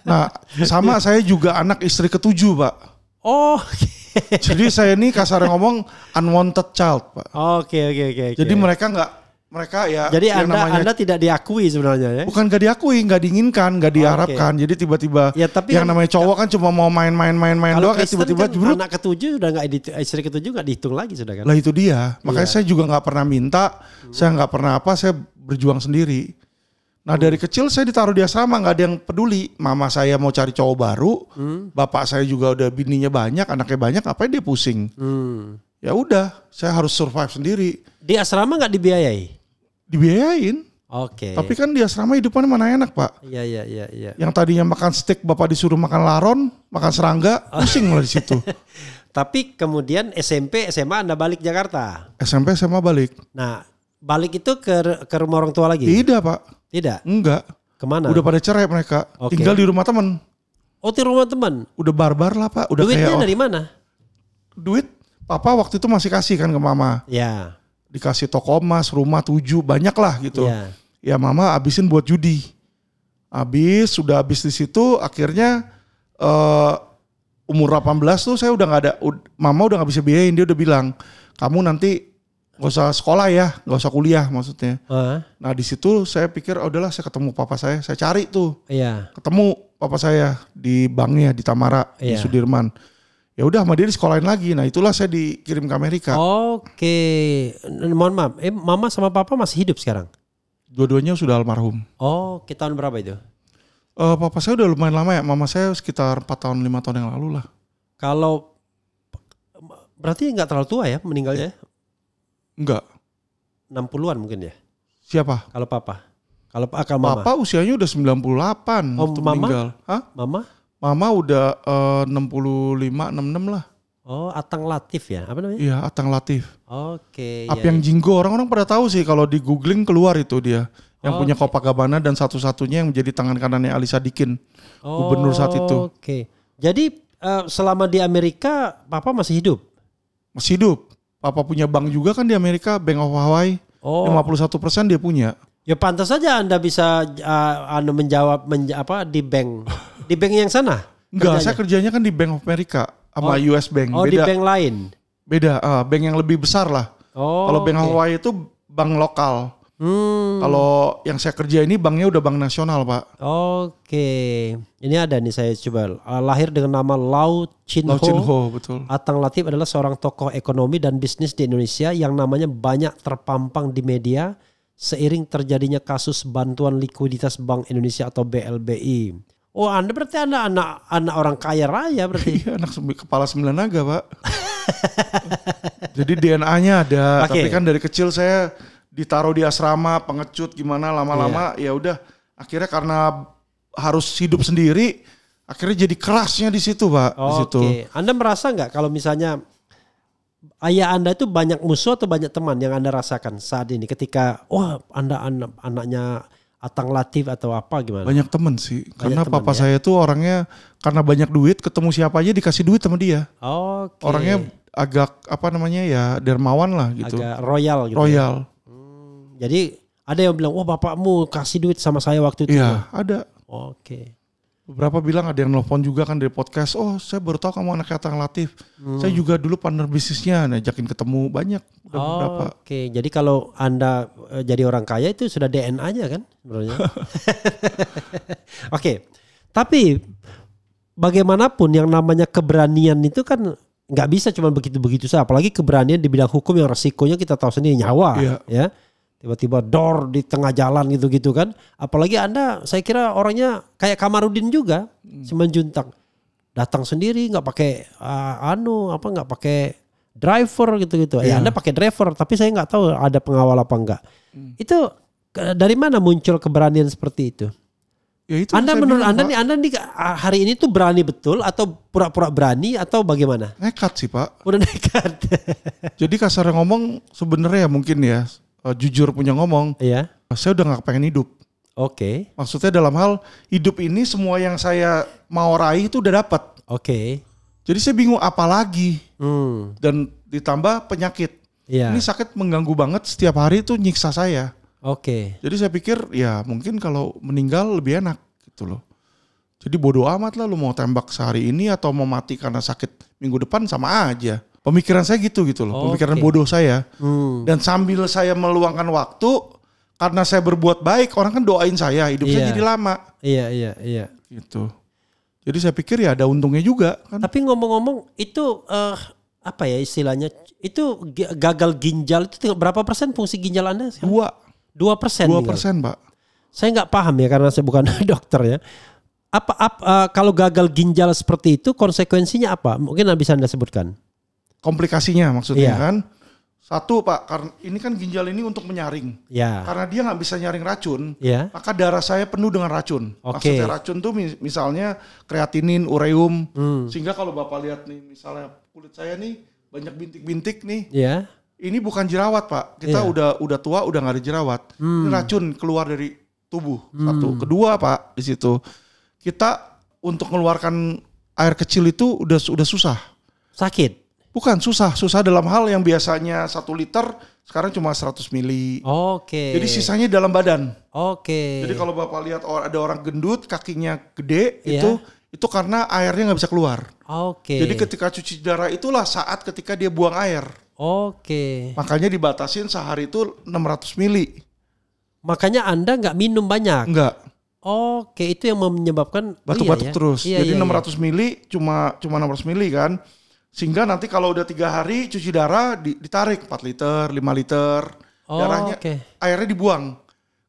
Nah, sama saya juga anak istri ketujuh, Pak. Oh. Okay. Jadi saya ini kasar ngomong unwanted child, Pak. Oke, oke, oke. Jadi mereka nggak mereka ya jadi anda namanya, anda tidak diakui sebenarnya ya bukan gak diakui nggak diinginkan nggak oh, diharapkan oh, okay. jadi tiba-tiba ya, tapi yang, yang namanya cowok kan cuma mau main-main main-main doang eh, kayak tiba-tiba kan anak ketujuh udah nggak istri ketujuh nggak dihitung lagi sudah kan lah itu dia iya. makanya yeah. saya juga nggak pernah minta hmm. saya nggak pernah apa saya berjuang sendiri nah dari kecil saya ditaruh di asrama nggak ada yang peduli mama saya mau cari cowok baru hmm. bapak saya juga udah bininya banyak anaknya banyak apa dia pusing hmm. ya udah saya harus survive sendiri di asrama nggak dibiayai dibiayain. Oke. Okay. Tapi kan di asrama hidupannya mana enak pak? Iya iya iya. iya. Yang tadinya makan steak bapak disuruh makan laron, makan serangga, pusing oh. malah di situ. Tapi kemudian SMP SMA anda balik Jakarta? SMP SMA balik. Nah balik itu ke ke rumah orang tua lagi? Tidak pak. Tidak. Enggak. Kemana? Udah pada cerai mereka. Okay. Tinggal di rumah teman. Oh di rumah teman? Udah barbar lah pak. Udah Duitnya kayak, oh. dari mana? Duit papa waktu itu masih kasih kan ke mama. Ya dikasih toko emas, rumah tujuh, banyak lah gitu. Yeah. Ya mama abisin buat judi. abis sudah habis di situ akhirnya uh, umur 18 tuh saya udah nggak ada, mama udah nggak bisa biayain, dia udah bilang, kamu nanti nggak usah sekolah ya, nggak usah kuliah maksudnya. Uh. Nah di situ saya pikir, oh, udahlah saya ketemu papa saya, saya cari tuh. Yeah. Ketemu papa saya di banknya, di Tamara, yeah. di iya. Sudirman ya udah sama dia di sekolahin lagi. Nah itulah saya dikirim ke Amerika. Oke, mohon maaf. Eh, mama sama papa masih hidup sekarang? Dua-duanya sudah almarhum. Oh, kita tahun berapa itu? Uh, papa saya udah lumayan lama ya. Mama saya sekitar 4 tahun, lima tahun yang lalu lah. Kalau berarti nggak terlalu tua ya meninggalnya? Enggak. 60-an mungkin ya? Siapa? Kalau papa. Kalau akal mama. Papa usianya udah 98 oh, waktu mama? meninggal. Hah? Mama? Mama udah uh, 65 66 lah. Oh, Atang Latif ya? Apa namanya? Iya, Atang Latif. Oke. Okay, iya, yang ya. Jinggo, orang-orang pada tahu sih kalau di googling keluar itu dia. Yang oh, punya okay. Copacabana dan satu-satunya yang menjadi tangan kanannya Alisa Dikin. Oh, gubernur saat itu. Oke. Okay. Jadi uh, selama di Amerika Papa masih hidup? Masih hidup. Papa punya bank juga kan di Amerika, Bank of Hawaii. Oh. 51% dia punya. Ya pantas saja Anda bisa uh, anu menjawab menja, apa di bank. Di bank yang sana? Enggak, saya kerjanya kan di Bank of America sama oh. US Bank. Oh, beda. di bank lain? Beda, uh, bank yang lebih besar lah. Oh, Kalau Bank okay. Hawaii itu bank lokal. Hmm. Kalau yang saya kerja ini banknya udah bank nasional, Pak. Oke. Ini ada nih saya coba ah, lahir dengan nama Lau Chin Ho. Chin Ho, betul. Atang Latif adalah seorang tokoh ekonomi dan bisnis di Indonesia yang namanya banyak terpampang di media seiring terjadinya kasus bantuan likuiditas Bank Indonesia atau BLBI. Oh Anda berarti Anda anak anak orang kaya raya berarti. Iya anak kepala sembilan naga pak. Jadi DNA-nya ada. Okay. Tapi kan dari kecil saya ditaruh di asrama pengecut gimana lama-lama yeah. ya udah akhirnya karena harus hidup sendiri akhirnya jadi kerasnya di situ pak. Oh, di situ. Okay. Anda merasa nggak kalau misalnya ayah Anda itu banyak musuh atau banyak teman yang Anda rasakan saat ini ketika wah Anda anak anaknya Atang Latif atau apa gimana? Banyak temen sih. Banyak karena temen, papa ya? saya tuh orangnya karena banyak duit ketemu siapa aja dikasih duit sama dia. Okay. Orangnya agak apa namanya ya dermawan lah gitu. Agak royal gitu. Ya? Royal. Ya? Hmm, jadi ada yang bilang, "Wah, bapakmu kasih duit sama saya waktu itu." Iya, ada. Oke. Okay beberapa bilang ada yang nelfon juga kan dari podcast oh saya baru tahu kamu anak yang Latif hmm. saya juga dulu partner bisnisnya ngajakin ketemu banyak oh, oke okay. jadi kalau anda e, jadi orang kaya itu sudah DNA-nya kan sebenarnya oke okay. tapi bagaimanapun yang namanya keberanian itu kan nggak bisa cuma begitu-begitu saja apalagi keberanian di bidang hukum yang resikonya kita tahu sendiri nyawa yeah. ya tiba-tiba dor di tengah jalan gitu-gitu kan. Apalagi Anda saya kira orangnya kayak Kamarudin juga hmm. Datang sendiri nggak pakai uh, anu apa nggak pakai driver gitu-gitu. Ya. Ya Anda pakai driver tapi saya nggak tahu ada pengawal apa enggak. Hmm. Itu dari mana muncul keberanian seperti itu? Ya itu anda menurut Anda nih Anda nih ah, hari ini tuh berani betul atau pura-pura berani atau bagaimana? Nekat sih, Pak. Udah nekat. Jadi kasar ngomong sebenarnya ya mungkin ya uh, jujur punya ngomong, iya. Ah, saya udah nggak pengen hidup. Oke. Okay. Maksudnya dalam hal hidup ini semua yang saya mau raih itu udah dapat. Oke. Okay. Jadi saya bingung apa lagi. Hmm. Dan ditambah penyakit. Iya. Ini sakit mengganggu banget setiap hari itu nyiksa saya. Oke. Okay. Jadi saya pikir ya mungkin kalau meninggal lebih enak gitu loh. Jadi bodoh amat lah lu mau tembak sehari ini atau mau mati karena sakit minggu depan sama aja. Pemikiran saya gitu gitu loh, oh, pemikiran bodoh saya. Hmm. Dan sambil saya meluangkan waktu karena saya berbuat baik, orang kan doain saya, hidup yeah. saya iya. jadi lama. Iya, iya, iya. Gitu. Jadi saya pikir ya ada untungnya juga kan. Tapi ngomong-ngomong itu uh, apa ya istilahnya? Itu gagal ginjal itu berapa persen fungsi ginjal Anda? Sekarang? Dua. Dua persen. Dua persen, Pak. Saya nggak paham ya karena saya bukan dokter ya. Apa, apa uh, eh, kalau gagal ginjal seperti itu konsekuensinya apa? Mungkin bisa Anda sebutkan komplikasinya maksudnya yeah. kan. Satu Pak, karena ini kan ginjal ini untuk menyaring. Iya. Karena dia nggak bisa nyaring racun, iya. maka darah saya penuh dengan racun. Okay. Maksudnya racun tuh misalnya kreatinin, ureum. Hmm. Sehingga kalau Bapak lihat nih, misalnya kulit saya nih banyak bintik-bintik nih. Iya. Ini bukan jerawat Pak, kita udah udah tua udah nggak ada jerawat. Hmm. Ini racun keluar dari tubuh. Hmm. Satu, kedua Pak di situ kita untuk mengeluarkan air kecil itu udah udah susah. Sakit. Bukan susah, susah dalam hal yang biasanya satu liter sekarang cuma 100 mili. Oke. Okay. Jadi sisanya dalam badan. Oke. Okay. Jadi kalau bapak lihat ada orang gendut kakinya gede yeah. itu itu karena airnya nggak bisa keluar. Oke. Okay. Jadi ketika cuci darah itulah saat ketika dia buang air. Oke. Okay. Makanya dibatasin sehari itu 600 mili. Makanya anda nggak minum banyak. Nggak. Oke, itu yang menyebabkan batuk-batuk iya, ya? terus. Iya, Jadi iya, 600 iya. mili cuma cuma 600 mili kan. Sehingga nanti kalau udah tiga hari cuci darah ditarik 4 liter, 5 liter. Oh, darahnya okay. airnya dibuang.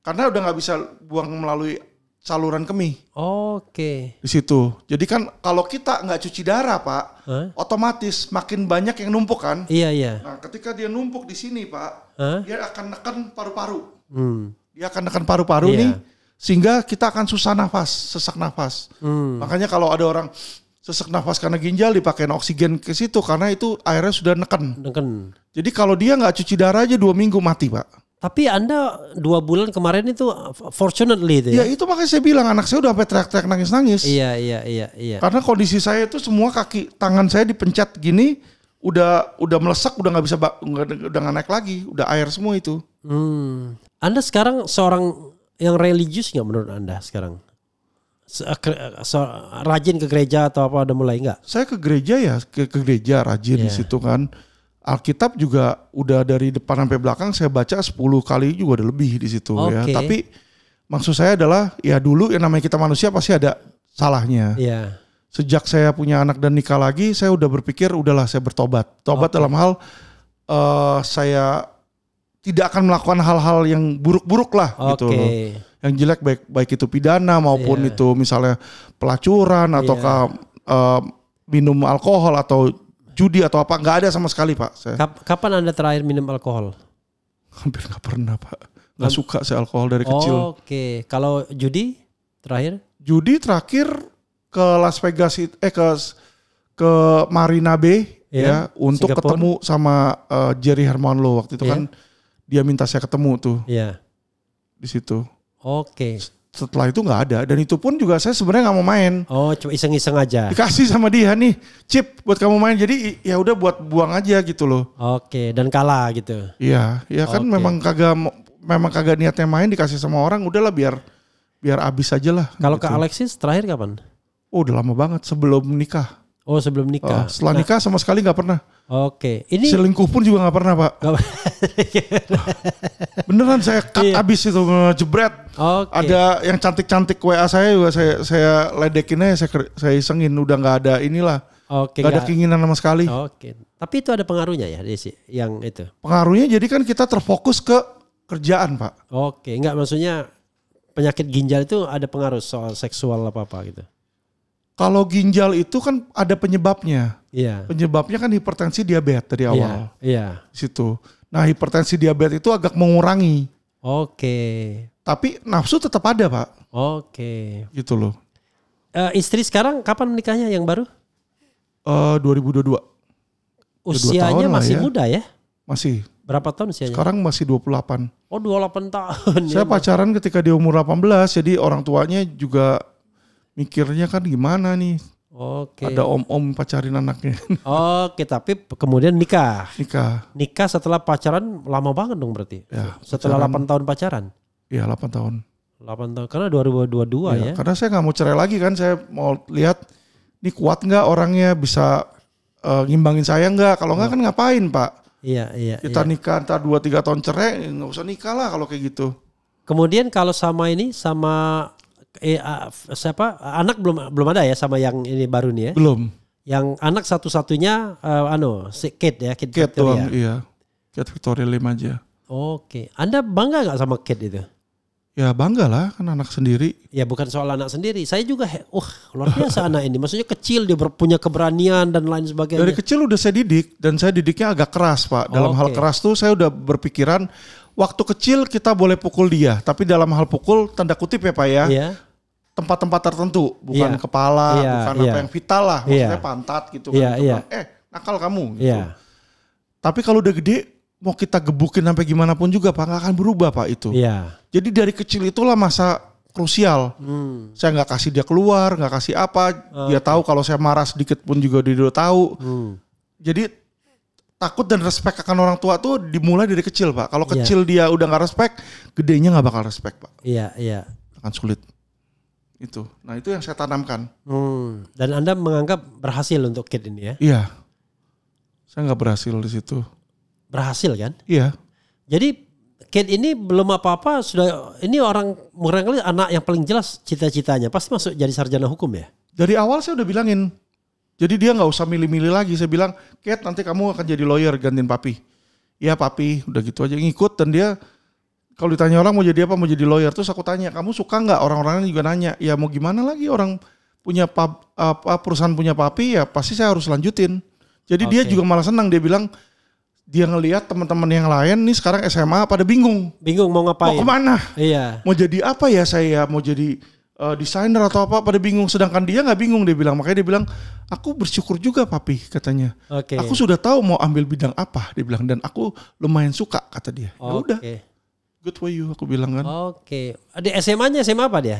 Karena udah nggak bisa buang melalui saluran kemih. Oke. Okay. Di situ. Jadi kan kalau kita nggak cuci darah, Pak, huh? otomatis makin banyak yang numpuk kan? Iya, iya. Nah, ketika dia numpuk di sini, Pak, huh? dia akan neken paru-paru. Hmm. Dia akan neken paru-paru iya. nih sehingga kita akan susah nafas, sesak nafas. Hmm. Makanya kalau ada orang sesak nafas karena ginjal dipakein oksigen ke situ karena itu airnya sudah neken. Neken. Jadi kalau dia nggak cuci darah aja dua minggu mati pak. Tapi Anda dua bulan kemarin itu fortunately itu ya? Ya itu makanya saya bilang anak saya udah sampai teriak-teriak nangis-nangis. Iya, iya, iya, iya. Karena kondisi saya itu semua kaki tangan saya dipencet gini udah udah melesak udah nggak bisa udah nggak naik lagi udah air semua itu. Hmm. Anda sekarang seorang yang religius nggak menurut Anda sekarang? rajin ke gereja atau apa Ada mulai nggak? Saya ke gereja ya, ke, ke gereja rajin yeah. di iya. situ kan. Alkitab juga udah dari depan sampai belakang saya baca 10 kali juga udah lebih di situ okay. ya. Tapi maksud saya adalah ya dulu yang namanya kita manusia pasti ada salahnya. Yeah. Sejak saya punya anak dan nikah lagi, saya udah berpikir udahlah saya bertobat. Tobat okay. dalam hal uh, saya tidak akan melakukan hal-hal yang buruk-buruk lah okay. gitu yang jelek baik baik itu pidana maupun yeah. itu misalnya pelacuran atau yeah. uh, iya. eh, minum alkohol atau judi atau apa nggak ada sama sekali pak. Saya. Kapan anda terakhir minum alkohol? Hampir nggak pernah pak. Nggak kan- suka saya alkohol dari oh, kecil. Oke, okay. kalau judi terakhir? Judi terakhir ke Las Vegas eh ke ke Marina Bay yeah. ya untuk Singapore. ketemu sama uh, Jerry Hermanlo waktu itu yeah. kan dia minta saya ketemu tuh. Iya. Yeah. Di situ. Oke. Okay. Setelah itu nggak ada dan itu pun juga saya sebenarnya nggak mau main. Oh, cuma iseng-iseng aja. Dikasih sama dia nih chip buat kamu main. Jadi ya udah buat buang aja gitu loh. Oke, okay. dan kalah gitu. Iya, ya kan okay. memang kagak memang kagak niatnya main dikasih sama orang udahlah biar biar abis aja lah. Kalau gitu. ke Alexis terakhir kapan? Oh, udah lama banget sebelum nikah. Oh sebelum nikah. Uh, setelah nikah sama sekali nggak pernah. Oke. Okay. Ini selingkuh pun juga nggak pernah pak. Gak... Beneran saya cut iya. abis itu jebret. Okay. Ada yang cantik-cantik WA saya juga saya saya ledekin aja saya saya isengin udah nggak ada inilah. Oke. Okay, gak, gak ada keinginan sama sekali. Oke. Okay. Tapi itu ada pengaruhnya ya Desi yang itu. Pengaruhnya jadi kan kita terfokus ke kerjaan pak. Oke. Okay. Nggak maksudnya penyakit ginjal itu ada pengaruh soal seksual apa apa gitu. Kalau ginjal itu kan ada penyebabnya. Iya. Penyebabnya kan hipertensi diabetes dari iya, awal. Iya. iya. Situ. Nah, hipertensi diabetes itu agak mengurangi. Oke. Tapi nafsu tetap ada, Pak. Oke. Gitu loh. Uh, istri sekarang kapan menikahnya yang baru? Eh, uh, 2022. Usianya masih ya. muda ya? Masih. Berapa tahun usianya? Sekarang masih 28. Oh 28 tahun. Saya iya, pacaran ketika dia umur 18, jadi orang tuanya juga mikirnya kan gimana nih Oke. Ada om-om pacarin anaknya. Oke, tapi kemudian nikah. Nikah. Nikah setelah pacaran lama banget dong berarti. Ya, setelah pacaran, 8 tahun pacaran. Iya, 8 tahun. 8 tahun karena 2022 ya. ya. Karena saya nggak mau cerai lagi kan, saya mau lihat ini kuat nggak orangnya bisa uh, ngimbangin saya nggak. Kalau nggak oh. kan ngapain, Pak? Iya, iya. Kita iya. nikah entar 2 3 tahun cerai, nggak usah nikah lah kalau kayak gitu. Kemudian kalau sama ini sama eh uh, siapa anak belum belum ada ya sama yang ini baru nih ya belum yang anak satu-satunya uh, anu si Kate ya Kate, Kate Victoria doang, iya Kate Victoria lima aja oke Anda bangga nggak sama Kate itu Ya bangga lah kan anak sendiri. Ya bukan soal anak sendiri. Saya juga uh luar biasa anak ini. Maksudnya kecil dia punya keberanian dan lain sebagainya. Dari kecil udah saya didik dan saya didiknya agak keras Pak. Dalam okay. hal keras tuh saya udah berpikiran waktu kecil kita boleh pukul dia, tapi dalam hal pukul tanda kutip ya Pak ya. Iya. Tempat-tempat tertentu, bukan iya. kepala, iya, bukan iya. apa yang vital lah, iya. maksudnya pantat gitu kan. Iya. iya. Eh, nakal kamu gitu. Iya. Tapi kalau udah gede mau kita gebukin sampai gimana pun juga Pak nggak akan berubah Pak itu. Iya. Jadi dari kecil itulah masa krusial. Hmm. Saya nggak kasih dia keluar, nggak kasih apa. Hmm. Dia tahu kalau saya marah sedikit pun juga dia, udah tahu. Hmm. Jadi takut dan respect akan orang tua tuh dimulai dari kecil pak. Kalau iya. kecil yeah. dia udah nggak respect, gedenya nggak bakal respect pak. Iya yeah, iya. Yeah. Akan sulit. Itu. Nah itu yang saya tanamkan. Hmm. Dan anda menganggap berhasil untuk kid ini ya? Iya. Saya nggak berhasil di situ. Berhasil kan? Iya. Jadi kid ini belum apa-apa sudah ini orang murang anak yang paling jelas cita-citanya pasti masuk jadi sarjana hukum ya? Dari awal saya udah bilangin jadi dia nggak usah milih-milih lagi. Saya bilang, Kate nanti kamu akan jadi lawyer gantiin papi. Iya papi, udah gitu aja ngikut dan dia kalau ditanya orang mau jadi apa mau jadi lawyer terus aku tanya kamu suka nggak orang-orangnya juga nanya ya mau gimana lagi orang punya pub, apa perusahaan punya papi ya pasti saya harus lanjutin. Jadi okay. dia juga malah senang dia bilang dia ngelihat teman-teman yang lain nih sekarang SMA pada bingung. Bingung mau ngapain? Mau kemana? Iya. Mau jadi apa ya saya? Mau jadi uh, desainer atau apa pada bingung sedangkan dia nggak bingung dia bilang makanya dia bilang aku bersyukur juga papi katanya okay. aku sudah tahu mau ambil bidang apa dia bilang dan aku lumayan suka kata dia okay. ya udah good for you aku bilang kan oke okay. di SMA nya SMA apa dia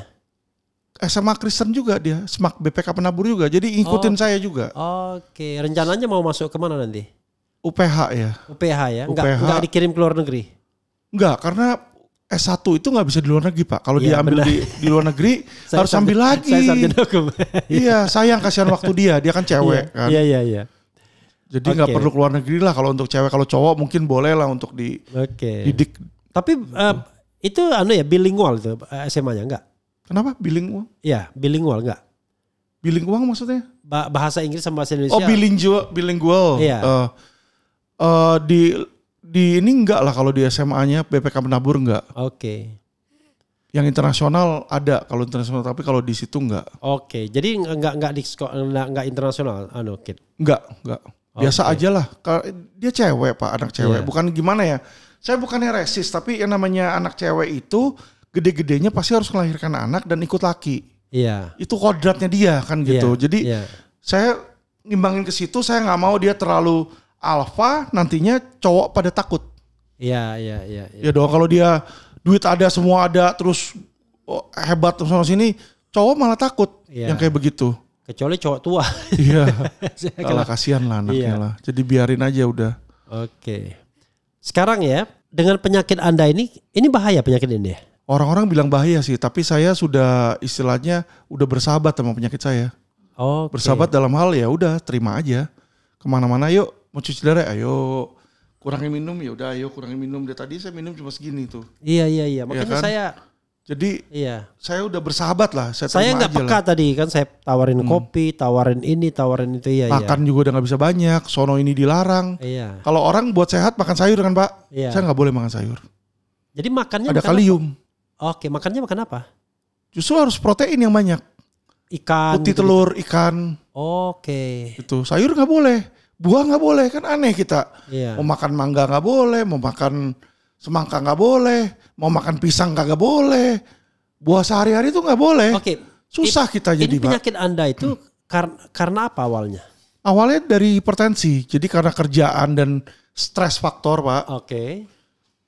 SMA Kristen juga dia semak BPK penabur juga jadi ikutin oh. saya juga oke okay. rencananya mau masuk kemana nanti UPH ya UPH ya UPH. Enggak, enggak dikirim ke luar negeri Enggak, karena S1 itu nggak bisa di luar negeri pak. Kalau ya, diambil ambil di, di luar negeri harus ambil lagi. Saya iya sayang kasihan waktu dia, dia kan cewek iya, kan. Iya iya iya. Jadi nggak okay. perlu luar negeri lah kalau untuk cewek. Kalau cowok mungkin boleh lah untuk di okay. didik. Tapi uh, itu anu ya bilingual itu SMA-nya enggak? Kenapa bilingual? Iya, bilingual enggak? Bilingual maksudnya? Ba bahasa Inggris sama bahasa Indonesia. Oh, bilingual, bilingual. Iya. Uh, uh, di di ini enggak lah kalau di SMA-nya BPK menabur enggak. Oke. Okay. Yang internasional ada kalau internasional tapi kalau di situ enggak. Oke. Okay. Jadi enggak enggak di enggak, enggak internasional anu kid. Enggak, enggak. Biasa okay. aja lah. Dia cewek, Pak, anak cewek. Yeah. Bukan gimana ya? Saya bukannya resis, tapi yang namanya anak cewek itu gede-gedenya pasti harus melahirkan anak dan ikut laki. Iya. Yeah. Itu kodratnya dia kan gitu. Yeah. Jadi yeah. saya ngimbangin ke situ, saya nggak mau dia terlalu alfa nantinya cowok pada takut. Iya, iya, iya. Ya, ya dong kalau dia duit ada semua ada terus oh, hebat sama sini cowok malah takut ya. yang kayak begitu. Kecuali cowok tua. Iya. Kalau kasihan lah anaknya ya. lah. Jadi biarin aja udah. Oke. Sekarang ya, dengan penyakit Anda ini, ini bahaya penyakit ini ya? Orang-orang bilang bahaya sih, tapi saya sudah istilahnya udah bersahabat sama penyakit saya. Oh. Okay. Bersahabat dalam hal ya udah terima aja. Kemana-mana yuk mau cuci darah ayo kurangi minum ya udah ayo kurangi minum dia tadi saya minum cuma segini tuh iya iya iya, iya makanya ya kan? saya jadi iya. saya udah bersahabat lah. Saya, saya nggak peka lah. tadi kan saya tawarin hmm. kopi, tawarin ini, tawarin itu ya. Makan iya. juga udah nggak bisa banyak. Sono ini dilarang. Iya. Kalau orang buat sehat makan sayur kan Pak. Iya. Saya nggak boleh makan sayur. Jadi makannya ada makan kalium. Apa? Oke, makannya makan apa? Justru harus protein yang banyak. Ikan. Putih gitu. telur, ikan. Oke. Itu sayur nggak boleh buah nggak boleh kan aneh kita iya. mau makan mangga nggak boleh mau makan semangka nggak boleh mau makan pisang kagak boleh buah sehari-hari itu nggak boleh oke okay. susah It, kita ini jadi penyakit bak. anda itu hmm. kar karena apa awalnya awalnya dari hipertensi jadi karena kerjaan dan stres faktor pak oke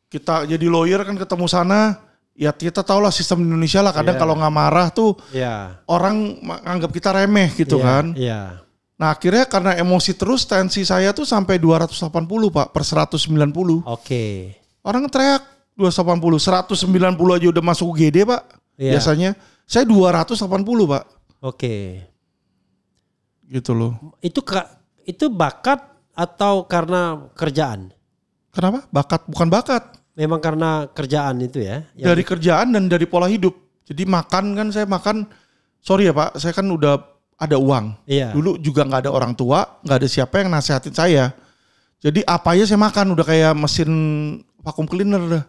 kita jadi lawyer kan ketemu sana ya kita tau lah sistem Indonesia lah kadang yeah. kalau nggak marah tuh yeah. orang anggap kita remeh gitu yeah. kan yeah Nah akhirnya karena emosi terus tensi saya tuh sampai 280 pak per 190. Oke. Okay. Orang teriak 280, 190 aja udah masuk UGD pak. Yeah. Biasanya saya 280 pak. Oke. Okay. Gitu loh. Itu kak itu bakat atau karena kerjaan? Kenapa? Bakat bukan bakat. Memang karena kerjaan itu ya. Yang... Dari kerjaan dan dari pola hidup. Jadi makan kan saya makan. Sorry ya pak, saya kan udah ada uang. Iya. Dulu juga nggak ada orang tua, nggak ada siapa yang nasehatin saya. Jadi apa aja saya makan udah kayak mesin vakum cleaner dah.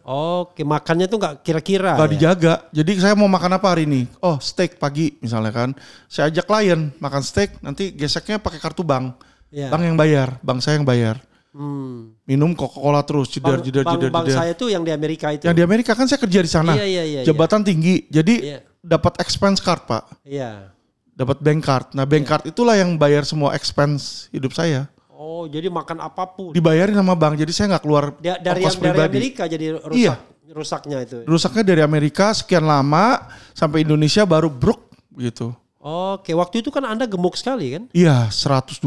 Oke, makannya tuh nggak kira-kira. Gak ya? dijaga. Jadi saya mau makan apa hari ini? Oh, steak pagi misalnya kan. Saya ajak klien makan steak, nanti geseknya pakai kartu bank. Iya. Bank yang bayar, bank saya yang bayar. Hmm. Minum Coca-Cola terus, jedar, bang, jedar, bang, jedar, bang saya tuh yang di Amerika itu. Yang di Amerika kan saya kerja di sana. Iya, iya, iya. iya. Jabatan iya. tinggi. Jadi iya. dapat expense card, Pak. Iya dapat bank card. Nah, bank iya. card itulah yang bayar semua expense hidup saya. Oh, jadi makan apapun. Dibayarin sama bank. Jadi saya nggak keluar da dari yang, Dari Amerika jadi iya. rusak. Iya. Rusaknya itu. Rusaknya dari Amerika sekian lama sampai Indonesia baru bruk gitu. Oke, waktu itu kan Anda gemuk sekali kan? Iya, 120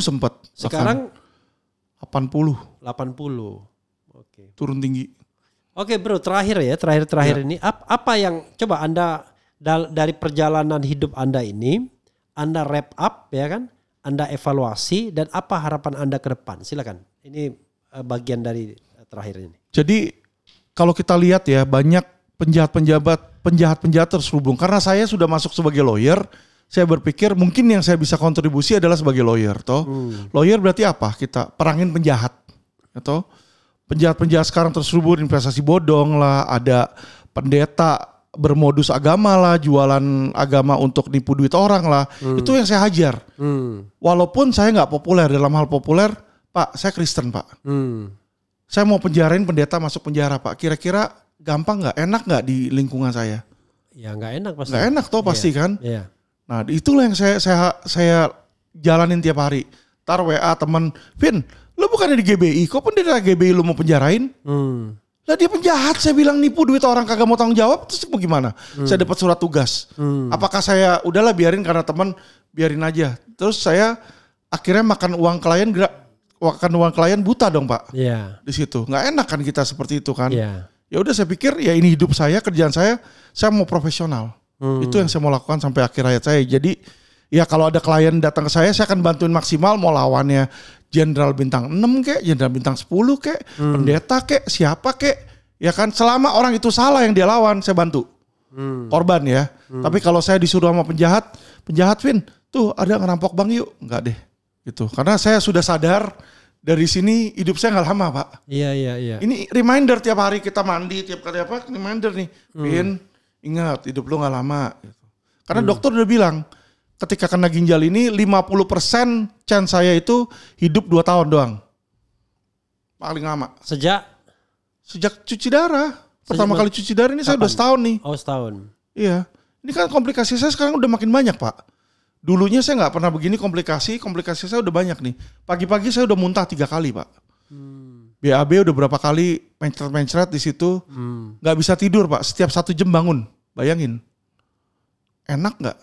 sempat. Sekarang 80. 80. Oke. Turun tinggi. Oke, Bro, terakhir ya, terakhir-terakhir ya. ini apa yang coba Anda dari perjalanan hidup Anda ini, Anda wrap up ya kan, Anda evaluasi dan apa harapan Anda ke depan? Silakan. Ini eh, bagian dari eh, terakhir ini. Jadi kalau kita lihat ya banyak penjahat-penjabat, penjahat-penjahat terselubung. Karena saya sudah masuk sebagai lawyer, saya berpikir mungkin yang saya bisa kontribusi adalah sebagai lawyer toh. Hmm. Lawyer berarti apa? Kita perangin penjahat. Atau ya penjahat-penjahat sekarang terselubung investasi bodong lah, ada pendeta bermodus agama lah, jualan agama untuk nipu duit orang lah. Hmm. Itu yang saya hajar. Hmm. Walaupun saya nggak populer dalam hal populer, Pak, saya Kristen Pak. Hmm. Saya mau penjarain pendeta masuk penjara Pak. Kira-kira gampang nggak? Enak nggak di lingkungan saya? Ya nggak enak pasti. Nggak enak toh iya. pasti yeah. kan. Yeah. Nah itulah yang saya saya saya jalanin tiap hari. Tar WA teman Vin, lu bukannya di GBI, kok pendeta GBI lu mau penjarain? Hmm. Lah dia penjahat, saya bilang nipu duit orang kagak mau tanggung jawab, terus mau gimana? Hmm. Saya dapat surat tugas. Hmm. Apakah saya udahlah biarin karena teman biarin aja. Terus saya akhirnya makan uang klien gerak makan uang klien buta dong, Pak. Iya. Yeah. Di situ. nggak enak kan kita seperti itu kan? Iya. Yeah. Ya udah saya pikir ya ini hidup saya, kerjaan saya, saya mau profesional. Hmm. Itu yang saya mau lakukan sampai akhir hayat saya. Jadi ya kalau ada klien datang ke saya, saya akan bantuin maksimal mau lawannya jenderal bintang 6 kek, jenderal bintang 10 kek, hmm. pendeta kek, siapa kek. Ya kan selama orang itu salah yang dia lawan saya bantu. Hmm. Korban ya. Hmm. Tapi kalau saya disuruh sama penjahat, penjahat Vin, tuh ada ngerampok bang yuk. Enggak deh. Gitu. Karena saya sudah sadar dari sini hidup saya nggak lama, Pak. Iya, iya, iya. Ini reminder tiap hari kita mandi, tiap kali apa reminder nih. Hmm. Vin, ingat hidup lu nggak lama gitu. Karena hmm. dokter udah bilang, ketika kena ginjal ini 50% chance saya itu hidup dua tahun doang. Paling lama. Sejak sejak cuci darah. Pertama sejak kali cuci darah ini kapan? saya udah setahun nih. Oh, setahun. Iya. Ini kan komplikasi saya sekarang udah makin banyak, Pak. Dulunya saya nggak pernah begini komplikasi, komplikasi saya udah banyak nih. Pagi-pagi saya udah muntah tiga kali, Pak. Hmm. BAB udah berapa kali mencret-mencret di situ. Hmm. nggak hmm. bisa tidur, Pak. Setiap satu jam bangun. Bayangin. Enak nggak?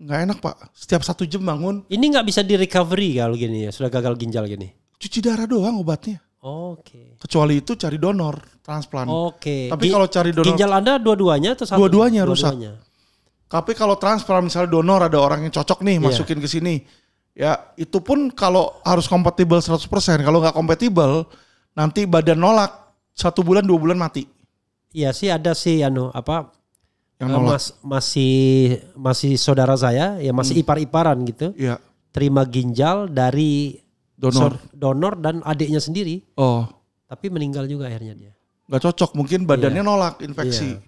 nggak enak pak. Setiap satu jam bangun. Ini nggak bisa di recovery kalau gini ya, sudah gagal ginjal gini. Cuci darah doang obatnya. Oke. Okay. Kecuali itu cari donor transplant. Oke. Okay. Tapi kalau cari donor ginjal Anda dua-duanya atau satu? Dua-duanya dua rusak. Tapi kalau transplant misalnya donor ada orang yang cocok nih yeah. masukin ke sini. Ya, itu pun kalau harus kompatibel 100%. Kalau nggak kompatibel, nanti badan nolak satu bulan dua bulan mati. Iya sih ada sih anu apa yang eh, nolak. mas, masih masih saudara saya ya hmm. masih hmm. ipar-iparan gitu. Iya. Terima ginjal dari donor donor dan adiknya sendiri. Oh. Tapi meninggal juga akhirnya dia. Gak cocok mungkin iya. badannya nolak infeksi. Iya.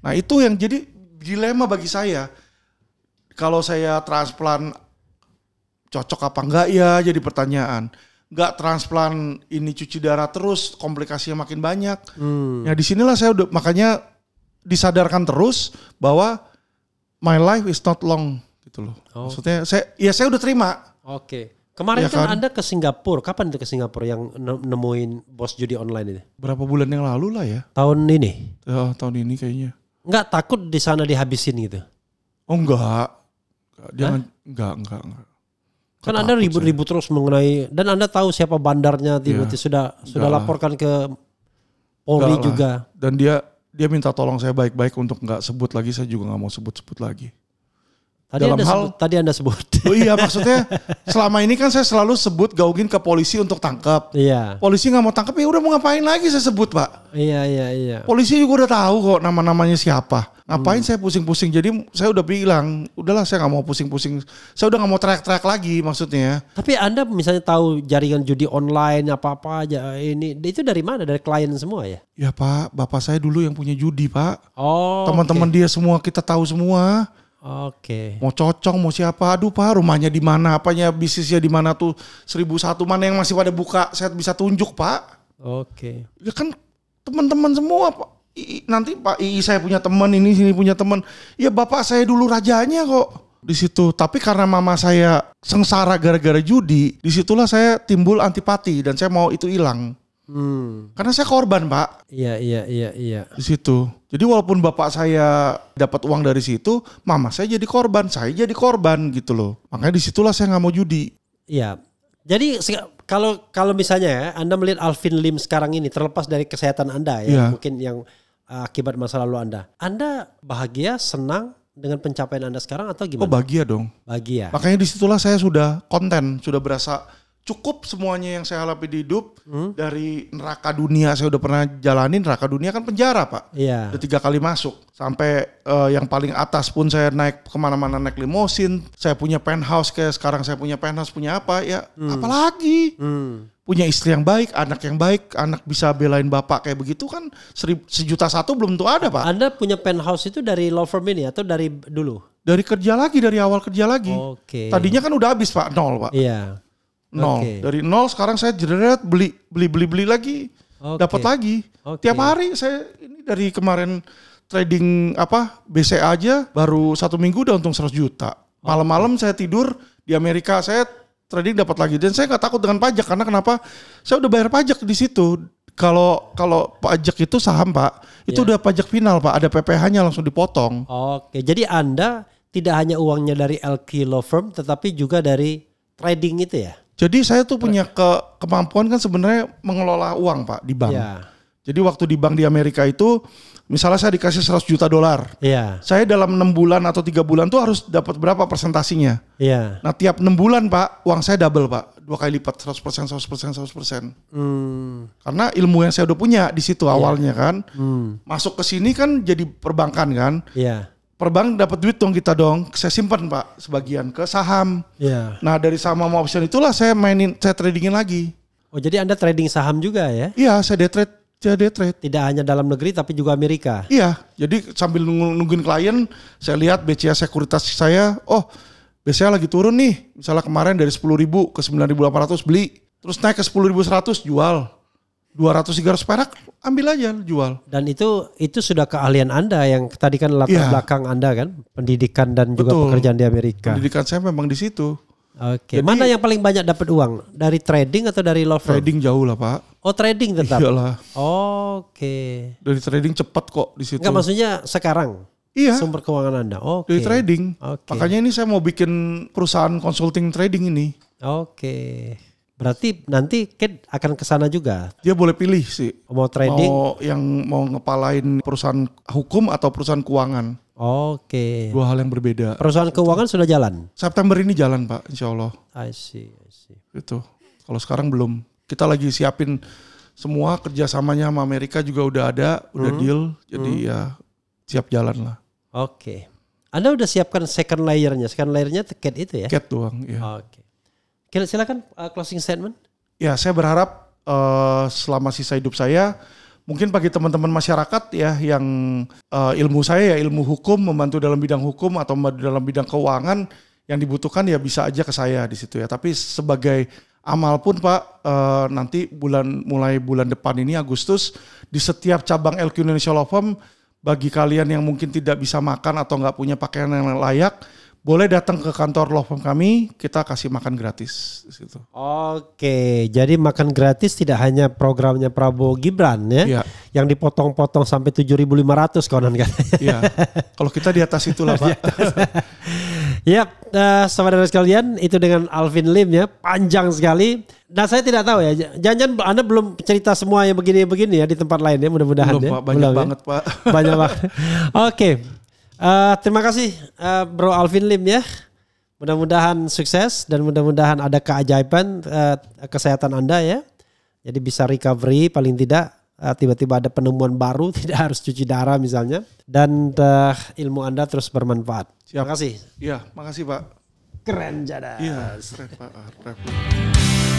Nah, itu yang jadi dilema bagi saya. Kalau saya transplant cocok apa enggak ya jadi pertanyaan. Enggak transplant ini cuci darah terus komplikasinya makin banyak. Hmm. Ya disinilah saya udah makanya disadarkan terus bahwa my life is not long gitu loh. Oh. Maksudnya saya ya saya udah terima. Oke. Okay. Kemarin ya kan, kan Anda ke Singapura. Kapan itu ke Singapura yang nemuin bos judi online ini? Berapa bulan yang lalu lah ya. Tahun ini? Ya, tahun ini kayaknya. Enggak takut di sana dihabisin gitu? Oh enggak. dia enggak, enggak, enggak. Kan Anda ribut-ribut terus mengenai dan Anda tahu siapa bandarnya tiba-tiba ya, sudah sudah laporkan ke Polri juga. Dan dia dia minta tolong saya baik-baik untuk nggak sebut lagi saya juga nggak mau sebut-sebut lagi Tadi dalam anda hal sebut, tadi anda sebut. Oh iya maksudnya selama ini kan saya selalu sebut gaugin ke polisi untuk tangkap. Iya. Polisi nggak mau tangkap ya udah mau ngapain lagi saya sebut pak. Iya iya iya. Polisi juga udah tahu kok nama namanya siapa. Ngapain hmm. saya pusing-pusing? Jadi saya udah bilang udahlah saya nggak mau pusing-pusing. Saya udah nggak mau track-track lagi maksudnya. Tapi anda misalnya tahu jaringan judi online apa apa aja ini itu dari mana? Dari klien semua ya? Ya pak, bapak saya dulu yang punya judi pak. Oh. Teman-teman okay. dia semua kita tahu semua. Oke. Okay. Mau cocok, mau siapa? Aduh pak, rumahnya di mana? Apanya bisnisnya di mana tuh? Seribu satu mana yang masih pada buka? Saya bisa tunjuk pak. Oke. Okay. Ya kan teman-teman semua pak. I, nanti pak I, saya punya teman ini sini punya teman. Ya bapak saya dulu rajanya kok di situ. Tapi karena mama saya sengsara gara-gara judi, disitulah saya timbul antipati dan saya mau itu hilang. Hmm. Karena saya korban pak. Iya iya iya iya. Di situ. Jadi walaupun bapak saya dapat uang dari situ, mama saya jadi korban, saya jadi korban gitu loh. Makanya disitulah saya nggak mau judi. Iya. Jadi kalau kalau misalnya ya, Anda melihat Alvin Lim sekarang ini terlepas dari kesehatan Anda ya, ya. mungkin yang uh, akibat masa lalu Anda. Anda bahagia, senang dengan pencapaian Anda sekarang atau gimana? Oh, bahagia dong. Bahagia. Makanya disitulah saya sudah konten, sudah berasa cukup semuanya yang saya alami di hidup hmm? dari neraka dunia saya udah pernah jalanin neraka dunia kan penjara pak iya udah tiga kali masuk sampai uh, yang paling atas pun saya naik kemana-mana naik limosin saya punya penthouse kayak sekarang saya punya penthouse punya apa ya hmm. apalagi hmm. punya istri yang baik anak yang baik anak bisa belain bapak kayak begitu kan serib, sejuta satu belum tuh ada pak anda punya penthouse itu dari law firm ini atau dari dulu dari kerja lagi dari awal kerja lagi. Okay. Tadinya kan udah habis pak nol pak. Iya. Nol. Okay. Dari nol sekarang saya jeret beli beli beli beli lagi. Okay. Dapat lagi. Okay. Tiap hari saya ini dari kemarin trading apa BCA aja baru satu minggu udah untung 100 juta. Malam-malam saya tidur di Amerika saya trading dapat lagi dan saya nggak takut dengan pajak karena kenapa? Saya udah bayar pajak di situ. Kalau kalau pajak itu saham pak, itu yeah. udah pajak final pak, ada PPh-nya langsung dipotong. Oke, jadi anda tidak hanya uangnya dari lq Law Firm, tetapi juga dari trading itu ya? Jadi saya tuh punya ke kemampuan kan sebenarnya mengelola uang Pak di bank. Ya. Jadi waktu di bank di Amerika itu misalnya saya dikasih 100 juta dolar. ya. Saya dalam enam bulan atau tiga bulan tuh harus dapat berapa persentasinya. Ya. Nah tiap enam bulan Pak uang saya double Pak. Dua kali lipat 100%, 100%, 100%. Hmm. Karena ilmu yang saya udah punya di situ iya. awalnya kan. Hmm. Masuk ke sini kan jadi perbankan kan. Iya perbank dapat duit dong kita dong. Saya simpan pak sebagian ke saham. Yeah. Nah dari saham sama option itulah saya mainin, saya tradingin lagi. Oh jadi anda trading saham juga ya? Iya saya day trade, saya day trade. Tidak hanya dalam negeri tapi juga Amerika. Iya jadi sambil nunggu nungguin klien saya lihat BCA sekuritas saya, oh BCA lagi turun nih. Misalnya kemarin dari sepuluh ribu ke sembilan 9.800 beli, terus naik ke sepuluh ribu seratus jual. Dua ratus 200 ratus perak ambil aja jual. Dan itu itu sudah keahlian Anda yang tadi kan latar ya. belakang Anda kan pendidikan dan juga pekerjaan di Amerika. Pendidikan saya memang di situ. Oke. Okay. Mana yang paling banyak dapat uang? Dari trading atau dari law Trading jauh lah, Pak. Oh, trading tetap. Iyalah. Oke. Okay. Dari trading cepat kok di situ. Enggak maksudnya sekarang. Iya. Sumber keuangan Anda. Oke. Okay. Dari trading. Okay. Makanya ini saya mau bikin perusahaan consulting trading ini. Oke. Okay. Berarti nanti Kate akan ke sana juga. Dia boleh pilih sih. Mau trading? Mau yang mau ngepalain perusahaan hukum atau perusahaan keuangan. Oke. Okay. Dua hal yang berbeda. Perusahaan keuangan sudah jalan? September ini jalan Pak, insya Allah. I see, I see. Itu. Kalau sekarang belum. Kita lagi siapin semua kerjasamanya sama Amerika juga udah ada, udah hmm. deal. Jadi hmm. ya siap jalan lah. Oke. Okay. Anda udah siapkan second layernya. Second layernya tiket itu ya? Tiket doang, ya. Oke. Okay. Silakan uh, closing statement. Ya, saya berharap uh, selama sisa hidup saya mungkin bagi teman-teman masyarakat ya yang uh, ilmu saya ya ilmu hukum membantu dalam bidang hukum atau dalam bidang keuangan yang dibutuhkan ya bisa aja ke saya di situ ya tapi sebagai amal pun Pak uh, nanti bulan mulai bulan depan ini Agustus di setiap cabang LQ Indonesia Law Firm bagi kalian yang mungkin tidak bisa makan atau nggak punya pakaian yang layak boleh datang ke kantor law firm kami, kita kasih makan gratis di situ. Oke, jadi makan gratis tidak hanya programnya Prabowo Gibran ya, ya. yang dipotong-potong sampai 7.500 konon kan. Iya. Kalau kita di atas itulah, Pak. Ya, uh, eh, saudara sekalian, itu dengan Alvin Lim ya, panjang sekali. Nah, saya tidak tahu ya, jangan Anda belum cerita semua yang begini-begini ya di tempat lain ya, mudah-mudahan ya. Pak, banyak belum, ya? banget, ya. Pak. Banyak banget. Oke. Okay. Uh, terima kasih uh, Bro Alvin Lim ya. Mudah-mudahan sukses dan mudah-mudahan ada keajaiban uh, kesehatan Anda ya. Jadi bisa recovery paling tidak tiba tiba-tiba ada penemuan baru tidak harus cuci darah misalnya dan uh, ilmu Anda terus bermanfaat. Siap. Terima kasih. Iya, makasih Pak. Keren jadah. Iya, keren Pak. Ah,